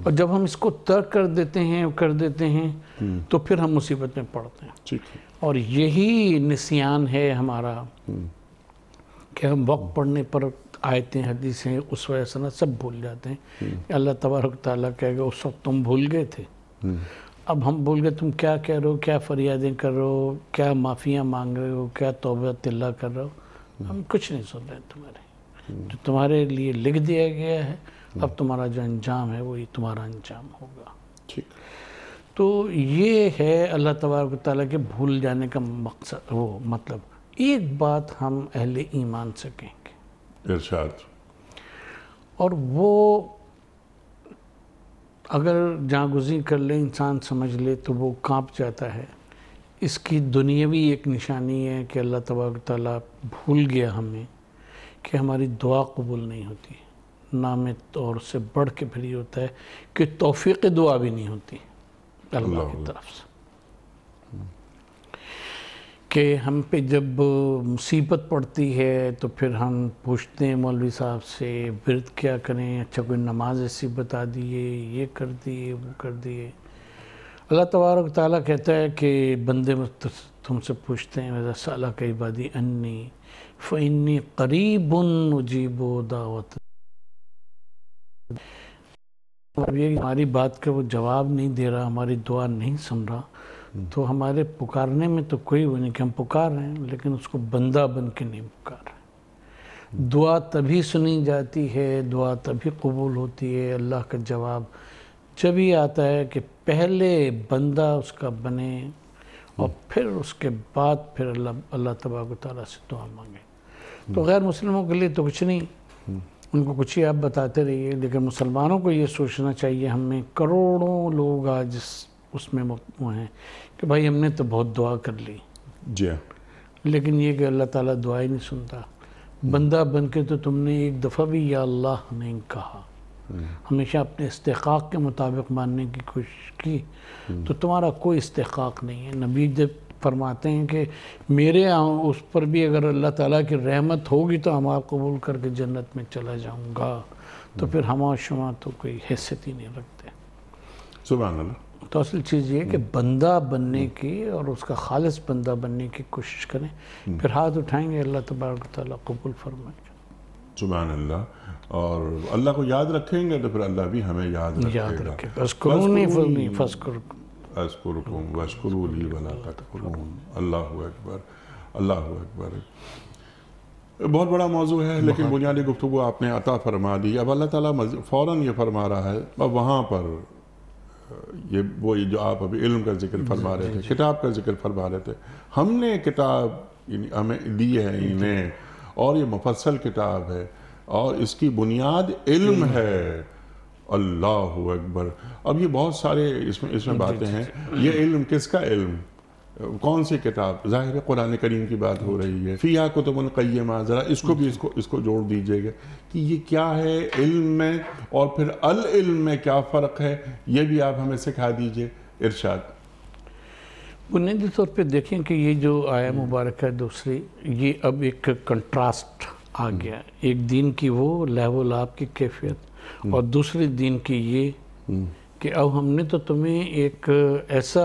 और जब हम इसको तर्क कर देते हैं कर देते हैं तो फिर हम मुसीबत में पड़ते हैं और यही निशान है हमारा
कि
हम वक्त पढ़ने पर आयतें हदीसें उस वजह से सब भूल जाते हैं अल्लाह तबारक कह कहेगा उस वक्त तुम भूल गए थे अब हम भूल गए तुम क्या कह रहे हो क्या फरियादें कर रहे हो क्या माफ़ियाँ मांग रहे हो क्या तोबा तिल्ला कर रहे हो हम कुछ नहीं सुन रहे तुम्हारे जो तुम्हारे लिए लिख दिया गया है हम्म। अब तुम्हारा जो अंजाम है वही तुम्हारा अंजाम होगा ठीक तो ये है अल्लाह तबारक ताली के भूल जाने का मकसद वो मतलब एक बात हम अहले ईमान से कहेंगे इरशाद और वो अगर जागुजी कर ले इंसान समझ ले तो वो कांप जाता है इसकी दुनियावी एक निशानी है कि अल्लाह तबारक ताली भूल गया हमें कि हमारी दुआ कबूल नहीं होती नाम और से बढ़ के फिर ये होता है कि तोफ़ी दुआ भी नहीं होती अल्लाह की तरफ से कि हम पे जब मुसीबत पड़ती है तो फिर हम पूछते हैं मौलवी साहब से वृद्ध क्या करें अच्छा कोई नमाज ऐसी बता दिए ये कर दिए वो कर दिए अल्लाह तबारक ताला कहता है कि बंदे तो तुमसे पूछते हैं वैसा साला कई बादी अन्नी फ़ैनी करीब उजीबो दावत ये हमारी बात का वो जवाब नहीं दे रहा हमारी दुआ नहीं सुन रहा हम्म। तो हमारे पुकारने में तो कोई वो नहीं कि हम पुकार रहे हैं लेकिन उसको बंदा बन के नहीं पुकार रहे हम्म। दुआ तभी सुनी जाती है दुआ तभी कबूल होती है अल्लाह का जवाब जब ही आता है कि पहले बंदा उसका बने हम्म। और फिर उसके बाद फिर अल्लाह अल्लाह तबाक तला से दुआ मांगे तो गैर मुसलमों के लिए तो कुछ नहीं उनको कुछ ही आप बताते रहिए लेकिन मुसलमानों को ये सोचना चाहिए हमें करोड़ों लोग आज उसमें वो हैं कि भाई हमने तो बहुत दुआ कर ली जी हाँ। लेकिन ये कि अल्लाह ताला दुआ ही नहीं सुनता हम्म। बंदा बन के तो तुमने एक दफ़ा भी या अल्लाह नहीं कहा हम्म। हमेशा अपने इस्तेकाक के मुताबिक मानने की कोशिश की हम्म। तो तुम्हारा कोई इस्तेकाक नहीं है नबी जब फरमाते हैं कि मेरे उस पर भी अगर अल्लाह ताला की रहमत होगी तो हमारा कबूल करके जन्नत में चला जाऊंगा तो फिर हमारा शुमा तो कोई हैसियत ही नहीं रखते सुबह तो असल चीज़ ये कि बंदा बनने की और उसका खालस बंदा बनने की कोशिश करें हम्म। फिर हाथ उठाएंगे अल्लाह तबारक कबूल फरमाएगा
सुबहान अल्लाह और अल्लाह को याद रखेंगे तो फिर अल्लाह भी हमें याद रखेगा याद रखेगा अस्कुरकुम वस्कुरूली वला तकफरून अल्लाह अकबर अल्लाह अकबर बहुत बड़ा मौजू है लेकिन बुनियादी गुफ्तु आपने अता फरमा दी अब अल्लाह ताला फौरन ये फरमा रहा है अब वहाँ पर ये वो ये जो आप अभी इल्म का जिक्र फरमा रहे थे किताब का जिक्र फरमा रहे थे हमने किताब हमें दी है इन्हें और ये मुफसल किताब है और इसकी बुनियाद इल्म है अल्लाह अकबर अब ये बहुत सारे इसमें इसमें बातें हैं ये इल्म किसका इल्म कौन सी किताब ज़ाहिर कुरान करीम की बात हो रही है फ़िया कुतुबन कैमा ज़रा इसको भी इसको इसको जोड़ दीजिएगा कि ये क्या है इल्म में और फिर अल इल्म में क्या फ़र्क है ये भी आप हमें सिखा दीजिए इरशाद
बुनियादी तौर पर देखें कि ये जो आया हम्म। मुबारक है दूसरी ये अब एक कंट्रास्ट आ गया एक दिन की वो लहवल आपकी कैफियत और दूसरे दिन की ये कि अब हमने तो तुम्हें एक ऐसा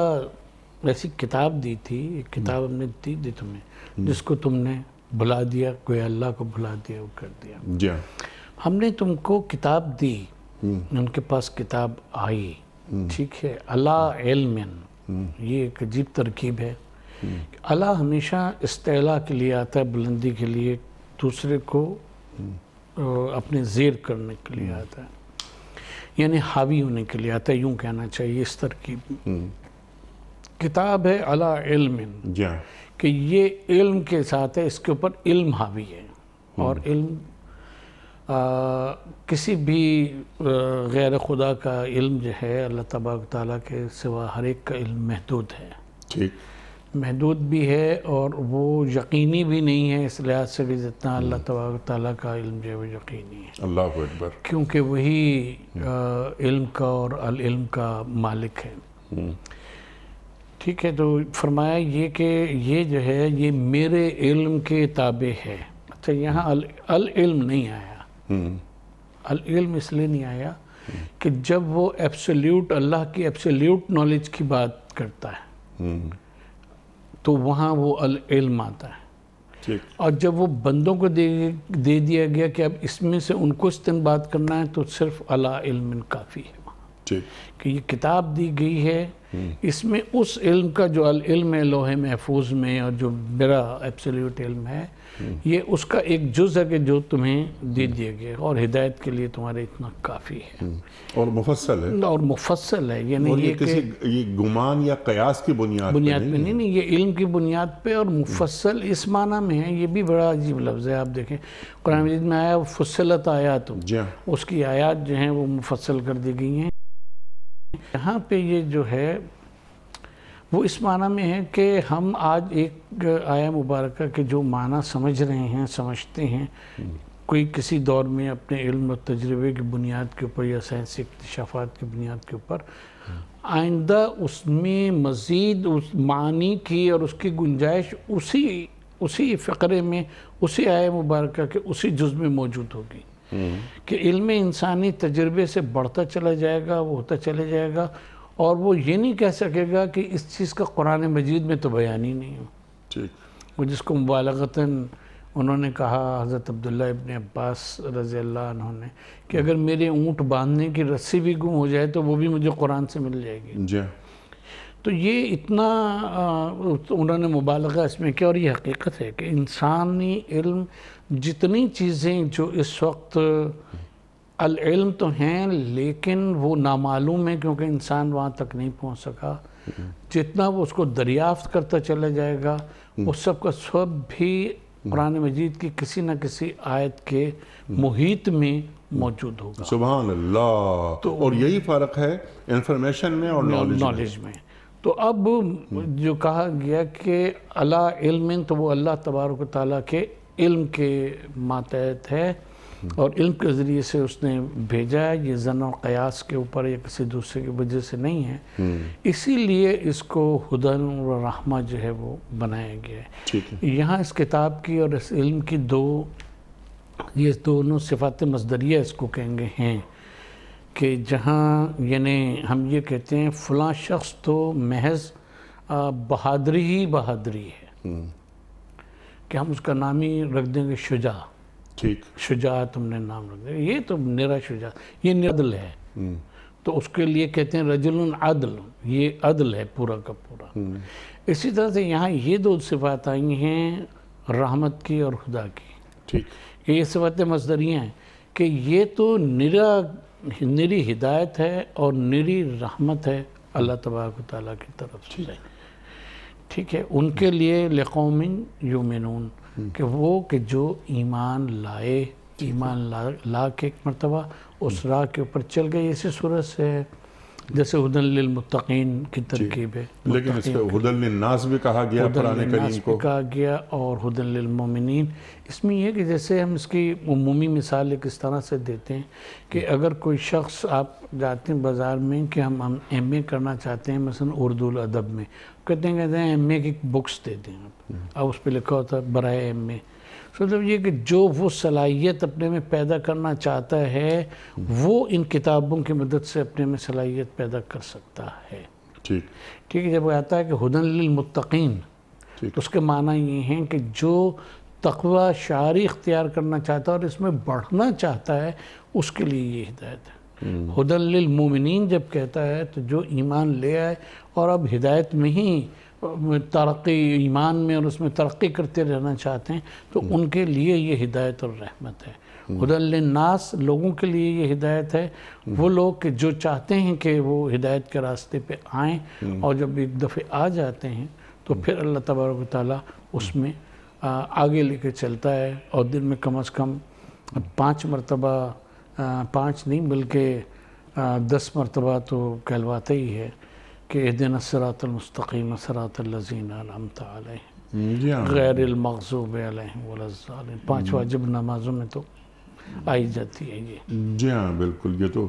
ऐसी किताब दी थी एक किताब हमने दी थी तुम्हें जिसको तुमने भुला दिया कोई अल्लाह को भुला दिया वो कर दिया हमने तुमको किताब दी हम्म। उनके पास किताब आई हम्म। ठीक है अला एलम हम्म। ये एक अजीब तरकीब है अला हमेशा इस्तेला के लिए आता है बुलंदी के लिए दूसरे को अपने जेर करने के लिए आता है यानी हावी होने के लिए आता है यूं कहना चाहिए इस तरह की हम्म। किताब है अला इल्म हाँ। कि ये इल्म के साथ है इसके ऊपर इल्म हावी है हम्म। और इल्म आ, किसी भी गैर खुदा का इल्म जो है अल्लाह तबारक के सिवा हर एक का इल्म महदूद है ठीक महदूद भी है और वो यकीनी भी नहीं है इस लिहाज से भी जितना हम्म। अल्लाह तबारक ताली का इल्म जो है वो यकीनी है अल्लाह अकबर क्योंकि वही हम्म। इल्म का और अल्म का मालिक है हम्म। ठीक है तो फरमाया ये कि ये जो है ये मेरे इल्म के ताबे है अच्छा यहाँ अल, अल इल्म नहीं आया अल इल्म इसलिए नहीं आया कि जब वो एब्सोल्यूट अल्लाह की एब्सोल्यूट नॉलेज की बात करता है तो वहाँ वो इल्म आता है और जब वो बंदों को दे दे दिया गया कि अब इसमें से उनको इस्तेमाल करना है तो सिर्फ अला इल्म काफ़ी है कि ये किताब दी गई है हम्म। इसमें उस इल्म का जो अल इल्म है लोहे महफूज में और जो मेरा एब्सोल्यूट इल्म है हम्म। ये उसका एक जुज है कि जो तुम्हें दे दिया गया और हिदायत के लिए तुम्हारे इतना काफ़ी
हम्म। है और मुफसल है और
मुफसल है यानी ये, ये किसी
ये गुमान या कयास की बुनियाद बुनियाद
पे नहीं नहीं ये इल्म की बुनियाद पे और मुफसल इस माना में है ये भी बड़ा अजीब लफ्ज़ है आप देखें कुरान मजीद में आया फसलत आयात हाँ। उसकी आयात जो है वो मुफसल कर दी गई हैं यहाँ पे ये जो है वो इस माना में है कि हम आज एक आया मुबारक के जो माना समझ रहे हैं समझते हैं कोई किसी दौर में अपने इल्म और तजर्बे की बुनियाद के ऊपर या साइंसी इकतफात की बुनियाद के ऊपर आइंदा उसमें मज़ीद उस मानी की और उसकी गुंजाइश उसी उसी फ़करे में उसी आय मुबारक के उसी जुज़ में मौजूद होगी कि इल्म इंसानी तजर्बे से बढ़ता चला जाएगा वो होता चला जाएगा और वो ये नहीं कह सकेगा कि इस चीज़ का कुरान मजीद में तो बयान ही नहीं हो वो जिसको मुबालगता उन्होंने कहा हज़रत अब्दुल्ला इबन अब्बास रज़ी अल्लाह ने कि अगर मेरे ऊँट बांधने की रस्सी भी गुम हो जाए तो वो भी मुझे कुरान से मिल जाएगी जी तो ये इतना उन्होंने मुबालगा इसमें किया और ये हकीकत है कि इंसानी इल्म जितनी चीज़ें जो इस वक्त अलम तो हैं लेकिन वो नामालूम है क्योंकि इंसान वहाँ तक नहीं पहुँच सका जितना वो उसको दरियाफ्त करता चला जाएगा उस सब का सब भी कुरान मजीद की किसी न किसी आयत के मुहित में मौजूद होगा सुबह अल्लाह तो और यही फ़र्क है इंफॉर्मेशन में और नॉलेज में।, में तो अब जो कहा गया कि अला इल्म तो वो अल्लाह तबारक ताली के इल्म के मातहत है और इल्म के ज़रिए से उसने भेजा है ये जन और क़यास के ऊपर या किसी दूसरे की वजह से नहीं है हम्म। इसीलिए इसको हुदन और रहमा जो है वो बनाया गया है यहाँ इस किताब की और इस इल्म की दो ये दोनों सिफात मजदरिया इसको कहेंगे हैं कि जहाँ यानी हम ये कहते हैं फलां शख्स तो महज बहादरी ही बहादरी है हम्म। कि हम उसका नाम ही रख देंगे शुजा ठीक शुजा तुमने नाम रख दिया ये तो निरा शुजा ये निर्दल है हम्म। तो उसके लिए कहते हैं रजुल अदल ये अदल है पूरा का पूरा हम्म। इसी तरह से यहाँ ये दो सिफात आई हैं रहमत की और खुदा की ठीक कि ये सिफातें मजदरियाँ हैं कि ये तो निरा निरी हिदायत है और निरी रहमत है अल्लाह तबारक ताली की तरफ से ठीक है उनके हम्म। लिए लेकौमिन यूमिन हम्म। कि वो कि जो ईमान लाए ईमान ला ला के एक मरतबा उस हम्म। राह के ऊपर चल गए ऐसी सूरत से है जैसे हदन की तरकीब है लेकिन इस भी कहा गया पुराने करीम को कहा गया और हदलमिन इसमें यह कि जैसे हम इसकी अमूमी मिसाल एक इस तरह से देते हैं कि अगर कोई शख्स आप जाते हैं बाज़ार में कि हम हम एम ए करना चाहते हैं मसलन उर्दू अदब में कहते हैं कहते हैं एम ए की बुक्स देते हैं आप हम्म। अब उस पर लिखा होता है बरए एम ए मतलब ये कि जो वो सलाहियत अपने में पैदा करना चाहता है वो इन किताबों की मदद से अपने में सलाहियत पैदा कर सकता
है ठीक
ठीक है जब आता है कि हदन मुतकीन तो उसके माना ये हैं कि जो तकवा शारी इख्तियार करना चाहता है और इसमें बढ़ना चाहता है उसके लिए ये हिदायत है हदन हम्म। मोमिन जब कहता है तो जो ईमान ले आए और अब हिदायत में ही तरक्की ईमान में और उसमें तरक्की करते रहना चाहते हैं तो हम्म। उनके लिए ये हिदायत और रहमत है हम्म। नास लोगों के लिए ये हिदायत है हम्म। वो लोग जो चाहते हैं कि वो हिदायत के रास्ते पे आएं और जब एक दफ़े आ जाते हैं तो फिर अल्लाह तबारक ताली उसमें आगे लेके चलता है और दिन में कम अज़ कम पाँच मरतबा पाँच नहीं बल्कि दस मरतबा तो कहलवाता ही है कि दिन सरातमस्तकीम सरातलजीनमत गैर मखसूब पाँच वाजिब नमाजों में तो आई जाती है ये
हम्म, जी हाँ बिल्कुल ये तो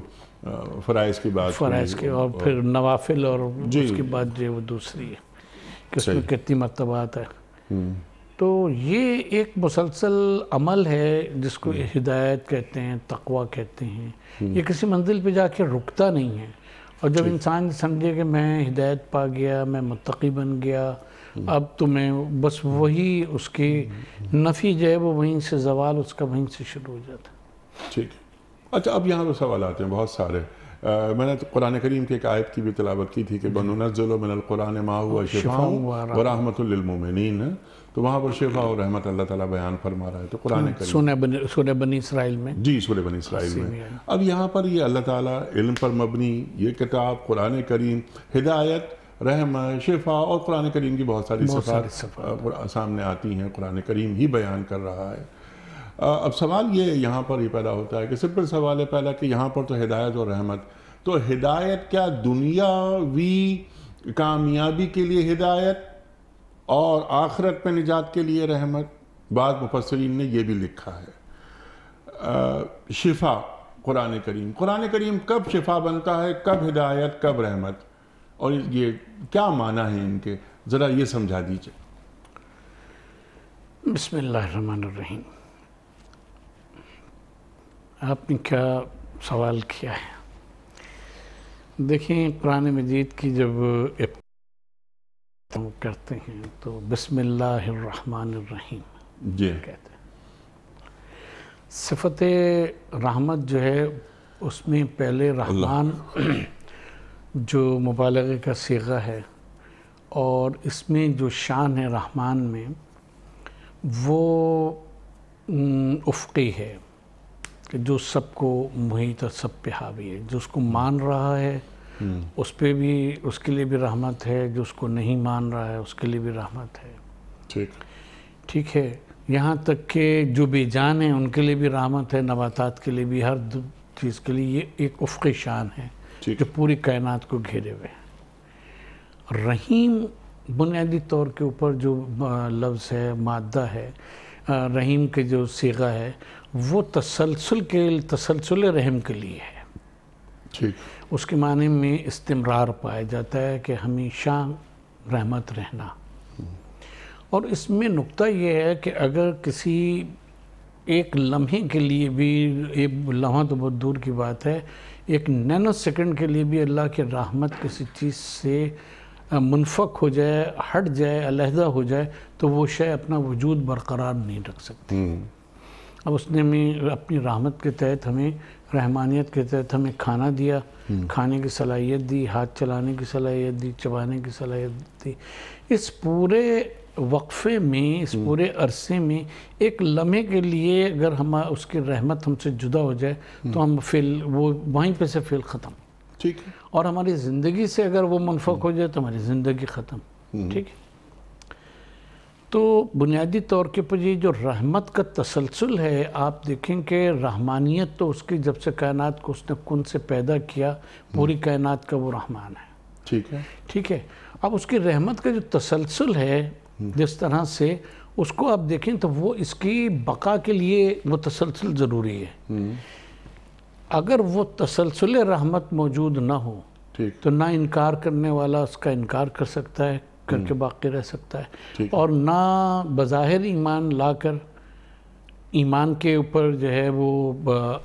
फ़राइज़ की बात फ़राइज़ की और, और फिर
नवाफिल और उसके बाद जो वो दूसरी है कि उसमें कितनी मरतबात है हम्म। तो ये एक मुसलसल अमल है जिसको हिदायत कहते हैं तकवा कहते हैं हम्म। ये किसी मंजिल पे जाके रुकता नहीं है और जब इंसान समझे कि मैं हिदायत पा गया मैं मतकी बन गया हम्म। अब तो मैं बस हम्म। वही उसकी हम्म। नफ़ी जो है वो वहीं से जवाल उसका वहीं से शुरू हो जाता
ठीक अच्छा अब यहाँ पर सवाल आते हैं बहुत सारे आ, मैंने तो कुरान करीम की एक आयत की भी तलावत की थी कि बनजुलमान माँ हुआ शिफाऊँ हुआ तो वहाँ पर शेफा और रहमत अल्लाह ताला बयान फरमा रहा है तो कुरान हम्म, सोने
बनी बनी इसराइल
में जी सोने बनी इसराइल में अब यहाँ पर ये अल्लाह ताला इल्म पर मबनी ये किताब कुरान करीम हिदायत रहम शेफा और कुरान करीम की बहुत सारी सफा सामने आती हैं कुरान करीम ही बयान कर रहा है अब सवाल ये यहाँ पर ही पैदा होता है कि सिंपल सवाल है पहला कि यहाँ पर तो हिदायत और रहमत तो हिदायत क्या दुनियावी कामयाबी के लिए हिदायत और आखरत में निजात के लिए रहमत बाद मुफसरीन ने यह भी लिखा है आ, शिफा कुरान करीम कुरान करीम कब शिफा बनता है कब हिदायत कब रहमत और ये क्या माना है इनके ज़रा ये समझा दीजिए
बिस्मिल्लाहिर्रहमानिर्रहीम आपने क्या सवाल किया है देखें कुरान मजीद की जब हम करते हैं तो बसमिल्लाम जी कहते हैं सिफत रहमत जो है उसमें पहले रहमान जो मुबालगे का सीगा है और इसमें जो शान है रहमान में वो उफ़ी है कि जो सबको मुहित और सब पे हावी है जो उसको मान रहा है हम्म। उस पर भी उसके लिए भी रहमत है जो उसको नहीं मान रहा है उसके लिए भी रहमत है ठीक ठीक है यहाँ तक के जो बेजान है उनके लिए भी रहमत है नबातात के लिए भी हर चीज़ के लिए ये एक उफ़ शान है जो पूरी कायनात को घेरे हुए हैं रहीम बुनियादी तौर के ऊपर जो लफ्ज़ है मादा है रहीम के जो सीगा है वो तसलसल के तसलसल रहम के लिए है उसके माने में इस्तेमरार पाया जाता है कि हमेशा रहमत रहना और इसमें नुक्ता ये है कि अगर किसी एक लम्हे के लिए भी एक लम्हा तो बहुत दूर की बात है एक नैनो सेकंड के लिए भी अल्लाह की रहमत किसी चीज़ से मुनफक हो जाए हट जाए अलहदा हो जाए तो वो शय अपना वजूद बरकरार नहीं रख सकती हम्म। अब उसने में अपनी रहमत के तहत हमें रहमानियत के तहत हमें खाना दिया हम्म। खाने की सलाहियत दी हाथ चलाने की सलाहियत दी चबाने की सलाहियत दी इस पूरे वक्फे में इस हम्म। पूरे अरसे में एक लम्हे के लिए अगर हम उसकी रहमत हमसे जुदा हो जाए हम्म। तो हम फेल वो वहीं पे से फेल ख़त्म ठीक और हमारी ज़िंदगी से अगर वो मनफक हो जाए तो हमारी ज़िंदगी ख़त्म ठीक है तो बुनियादी तौर के पर ये जो रहमत का तसलसल है आप देखें कि रहमानियत तो उसकी जब से कायनात को उसने कन से पैदा किया पूरी हम्म। कायनात का वो रहमान है ठीक है ठीक है अब उसकी रहमत का जो तसलसल है हम्म। जिस तरह से उसको आप देखें तो वो इसकी बका के लिए वो तसलसल ज़रूरी है हम्म। अगर वो तसलसल रहमत मौजूद ना हो तो ना इनकार करने वाला उसका इनकार कर सकता है करके हम्म। बाकी रह सकता है और ना बज़ाहिर ईमान लाकर ईमान के ऊपर जो है वो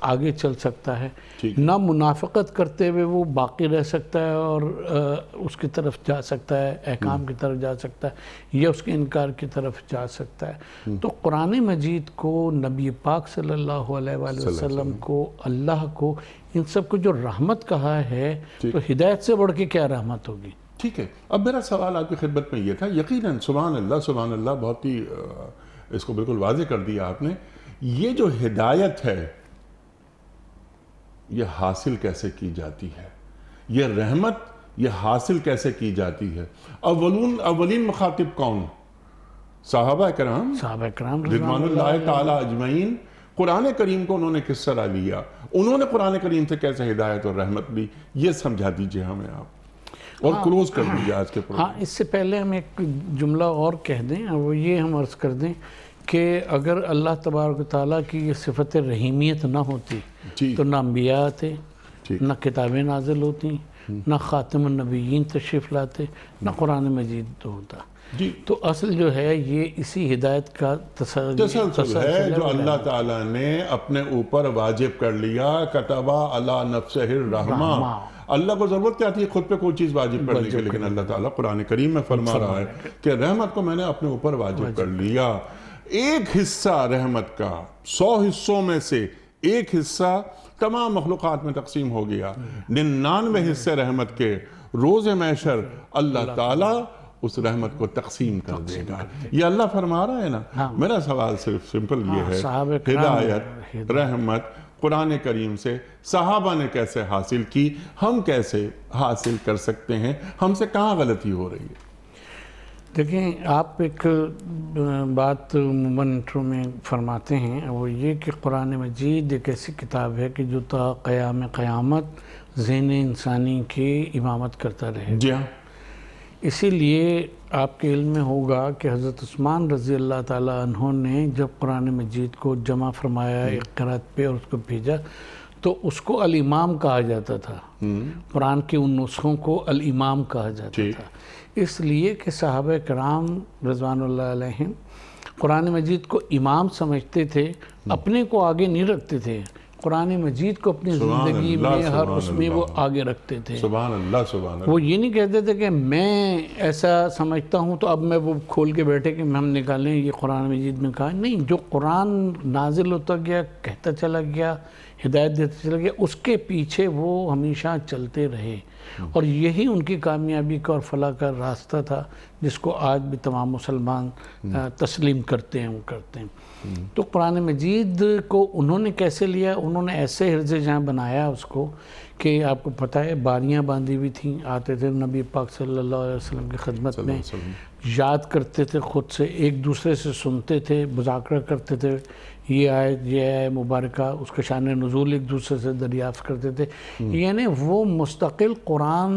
आगे चल सकता है ना मुनाफ़त करते हुए वो बाकी रह सकता है और उसकी तरफ जा सकता है अहकाम हम्म। की तरफ जा सकता है या उसके इनकार की तरफ जा सकता है हम्म। तो कुरान मजीद को नबी पाक सल्लल्लाहु अलैहि वसल्लम को अल्लाह को इन सब को जो रहमत कहा है तो हिदायत से बढ़ के क्या रहमत होगी ठीक है अब मेरा सवाल आपकी
खिदमत में ये था यकीन सुबहान अल्लाह सुबहान अल्लाह बहुत ही इसको बिल्कुल वाजे कर दिया आपने ये जो हिदायत है ये हासिल कैसे की जाती है ये रहमत ये हासिल कैसे की जाती है अवलून अवलिन मुखातिब कौन साहबा कराम साहबा अजमैन कुरान करीम को उन्होंने किस तरह लिया उन्होंने कुरान करीम से कैसे हिदायत और रहमत ली ये समझा दीजिए हमें आप और हाँ, क्लोज कर हाँ। दीजिए आज के हाँ
इससे पहले हम एक जुमला और कह दें वो ये हम अर्ज़ कर दें कि अगर अल्लाह तबारक ताली की ये सिफत रहीमियत ना होती तो ना अम्बिया आते ना किताबें नाजिल होती ना ख़ातम नबीन तशरीफ़ लाते ना कुरान मजीद तो होता तो असल जो है ये इसी हिदायत का तसल तसल तसल है जो अल्लाह
ताला ने अपने ऊपर वाजिब कर लिया कतबा अला नफ्स रहमा अल्लाह को ज़रूरत क्या थी खुद पे कोई चीज़ वाजिब कर ली लेकिन अल्लाह ताला कुरान करीम में फरमा रहा है कि रहमत को मैंने अपने ऊपर वाजिब कर लिया एक हिस्सा रहमत का सौ हिस्सों में से एक हिस्सा तमाम मखलूक में तकसीम हो गया निन्यानवे हिस्से रहमत के रोज़ मैशर अल्लाह ताला उस रहमत को तकसीम कर देगा ये अल्लाह फरमा रहा है ना हाँ। मेरा सवाल सिर्फ सिंपल ये हाँ, है हिदायत रहमत कुरान करीम से साहबा ने कैसे हासिल की हम कैसे हासिल कर सकते हैं हमसे कहाँ गलती हो रही है
देखें आप एक बात उमूमन में फरमाते हैं वो ये कि कुरान मजीद एक ऐसी किताब है कि जो ता तो क़याम क़यामत जहन इंसानी की इमामत करता रहे जी हाँ इसीलिए आपके इल्म में होगा कि हज़रत उस्मान रज़ी अल्लाह तहों ने जब कुरान मजीद को जमा फरमाया हम्म। एक करात पे और उसको भेजा तो उसको इमाम कहा जाता था हम्म। कुरान के उन नुस्खों को इमाम कहा जाता था इसलिए कि साहब कराम रजवान कुरान मजीद को इमाम समझते थे हम्म। अपने को आगे नहीं रखते थे कुरान मजीद को अपनी ज़िंदगी में हर उसमें वो आगे रखते थे वो ये नहीं कहते थे कि मैं ऐसा समझता हूँ तो अब मैं वो खोल के बैठे कि हम निकालें ये कुरान मजीद में कहा नहीं जो कुरान नाजिल होता गया कहता चला गया हिदायत देता चला गया उसके पीछे वो हमेशा चलते रहे हम्म। और यही उनकी कामयाबी का और फलाह का रास्ता था जिसको आज भी तमाम मुसलमान हम्म। तस्लीम करते हैं वो करते हैं तो कुरान मजीद को उन्होंने कैसे लिया उन्होंने ऐसे हिरज जहाँ बनाया उसको कि आपको पता है बारियाँ बांधी हुई थी आते थे नबी पाक सल्लल्लाहु अलैहि वसल्लम की खदमत में याद करते थे ख़ुद से एक दूसरे से सुनते थे मुजाकर करते थे ये आए ये आए मुबारक उसके शान नजूल एक दूसरे से दरियाफ्त करते थे हम्म। यानी वो मुस्तकिल कुरान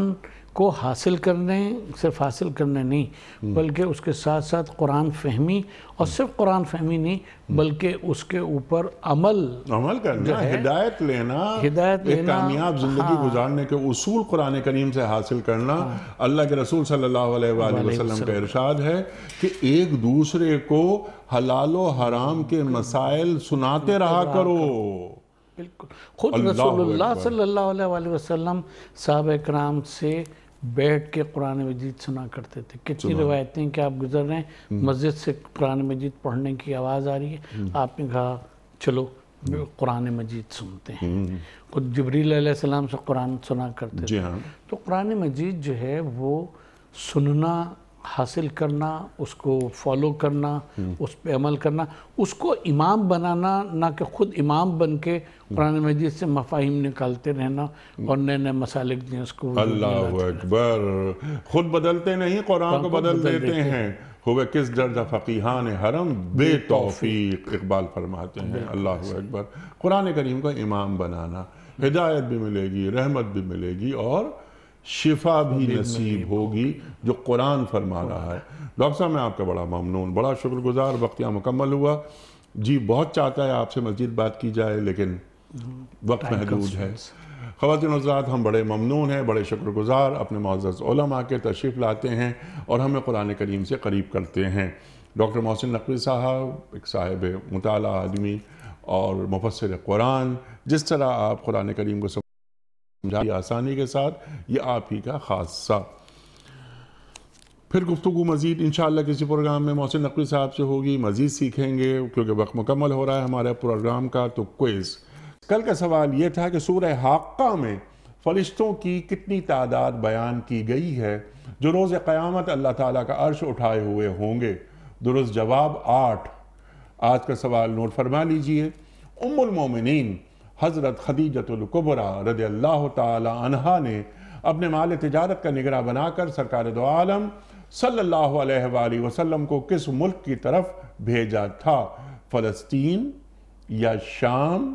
को हासिल करने सिर्फ हासिल करने नहीं हम्म। बल्कि उसके साथ साथ कुरान फहमी और हम्म। सिर्फ कुरान फहमी नहीं हम्म। बल्कि उसके ऊपर अमल अमल करना हिदायत लेना हिदायत लेना कामयाब ज़िंदगी हाँ,
गुजारने के उसूल कुरान करीम से हासिल करना हाँ, अल्लाह के रसूल सल्लल्लाहु अलैहि वसल्लम का इरशाद है कि एक दूसरे को हलाल हराम के मसाइल सुनाते रहा करो।
बिल्कुल खुद रसोल्ला सल्ला वसम साहब कराम से बैठ के कुरान मजीद सुना करते थे कितनी रिवायतें कि आप गुजर रहे हैं हम्म। मस्जिद से कुरान मजीद पढ़ने की आवाज़ आ रही है हम्म। आपने कहा चलो हम्म। कुरान मजीद सुनते हैं खुद जबरील सलाम से कुरान सुना करते थे हाँ। तो कुरान मजीद जो है वो सुनना हासिल करना उसको फॉलो करना उस पर अमल करना उसको इमाम बनाना ना कि खुद इमाम बन के हम्म। पुराने मजीद से मफाहिम निकालते रहना हम्म। और नए नए मसाले उसको अल्लाह
अकबर खुद बदलते नहीं कुरान को बदल देते हैं हुए किस दर्द फ़कीहान हरम तोफ़ी इकबाल फरमाते हैं अल्लाह अकबर कुरान करीम का इमाम बनाना हिदायत भी मिलेगी रहमत भी मिलेगी और शिफा भी नसीब होगी जो कुरान फरमा रहा है डॉक्टर साहब मैं आपका बड़ा ममनून बड़ा शुक्रगुजार वक्त यहाँ मुकम्मल हुआ जी बहुत चाहता है आपसे मज़ीद बात की जाए लेकिन वक्त महदूद है ख़ात हजरात हम बड़े ममनून हैं बड़े शुक्रगुजार अपने मोज़ के तशरीफ़ लाते हैं और हमें कुरान करीम से करीब करते हैं डॉक्टर मोहसिन नकवी साहब एक साहिब मताल आदमी और मुफसर कुरान जिस तरह आप कुरान करीम को समझाइए आसानी के साथ ये आप ही का खासा फिर गुफ्तु मज़ीद इन किसी प्रोग्राम में मोहसिन नकवी साहब से होगी मज़ीद सीखेंगे क्योंकि वक्त मुकम्मल हो रहा है हमारे प्रोग्राम का तो क्विज़ कल का सवाल यह था कि सूर हाक्का में फरिश्तों की कितनी तादाद बयान की गई है जो रोज़ क़्यामत अल्लाह ताला का अर्श उठाए हुए होंगे दुरुस्त जवाब आठ आज का सवाल नोट फरमा लीजिए उम्मिन हज़रत खदीजतुल्कुबरा रदी अल्लाह तहा ने अपने माल तजारत का निगरा बनाकर सरकार दो आलम सल्लल्लाहु अलैहि वसल्लम को किस मुल्क की तरफ भेजा था फ़लस्तीन या शाम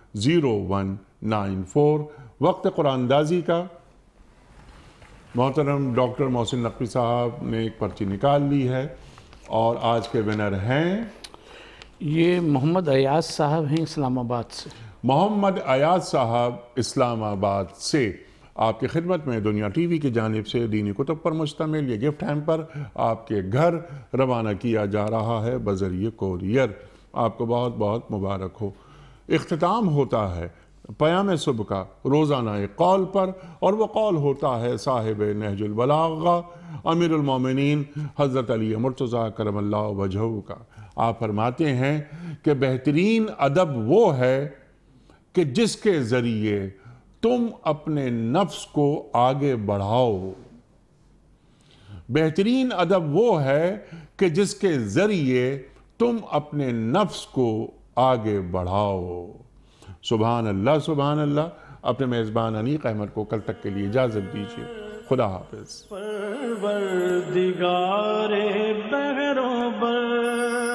ज़ीरो वन नाइन फ़ोर वक्त कुरानंदाजी का मोहतरम डॉक्टर मोहसिन नकवी साहब ने एक पर्ची निकाल ली है और आज के विनर हैं ये मोहम्मद अयाज साहब हैं इस्लामाबाद से मोहम्मद अयाज साहब इस्लामाबाद से आपकी खिदमत में दुनिया टीवी की जानब से दीनी कुतुब पर मुश्तमिल ये गिफ्ट हैम पर आपके घर रवाना किया जा रहा है बजरिए कोरियर आपको बहुत बहुत मुबारक हो अख्ताम होता है पयाम सुबह का रोज़ाना एक कौल पर और वह कौल होता है साहिब नहजुलबला अमीरमिन हज़रत अली मुर्तज़ा करम वजह का आप फरमाते हैं कि बेहतरीन अदब वो है कि जिसके ज़रिए तुम अपने नफ्स को आगे बढ़ाओ बेहतरीन अदब वो है कि जिसके ज़रिए तुम अपने नफ्स को आगे बढ़ाओ सुबहान अल्लाह सुबहान अल्लाह अपने मेज़बान अनीक अहमद को कल तक के लिए इजाज़त दीजिए खुदा
हाफिज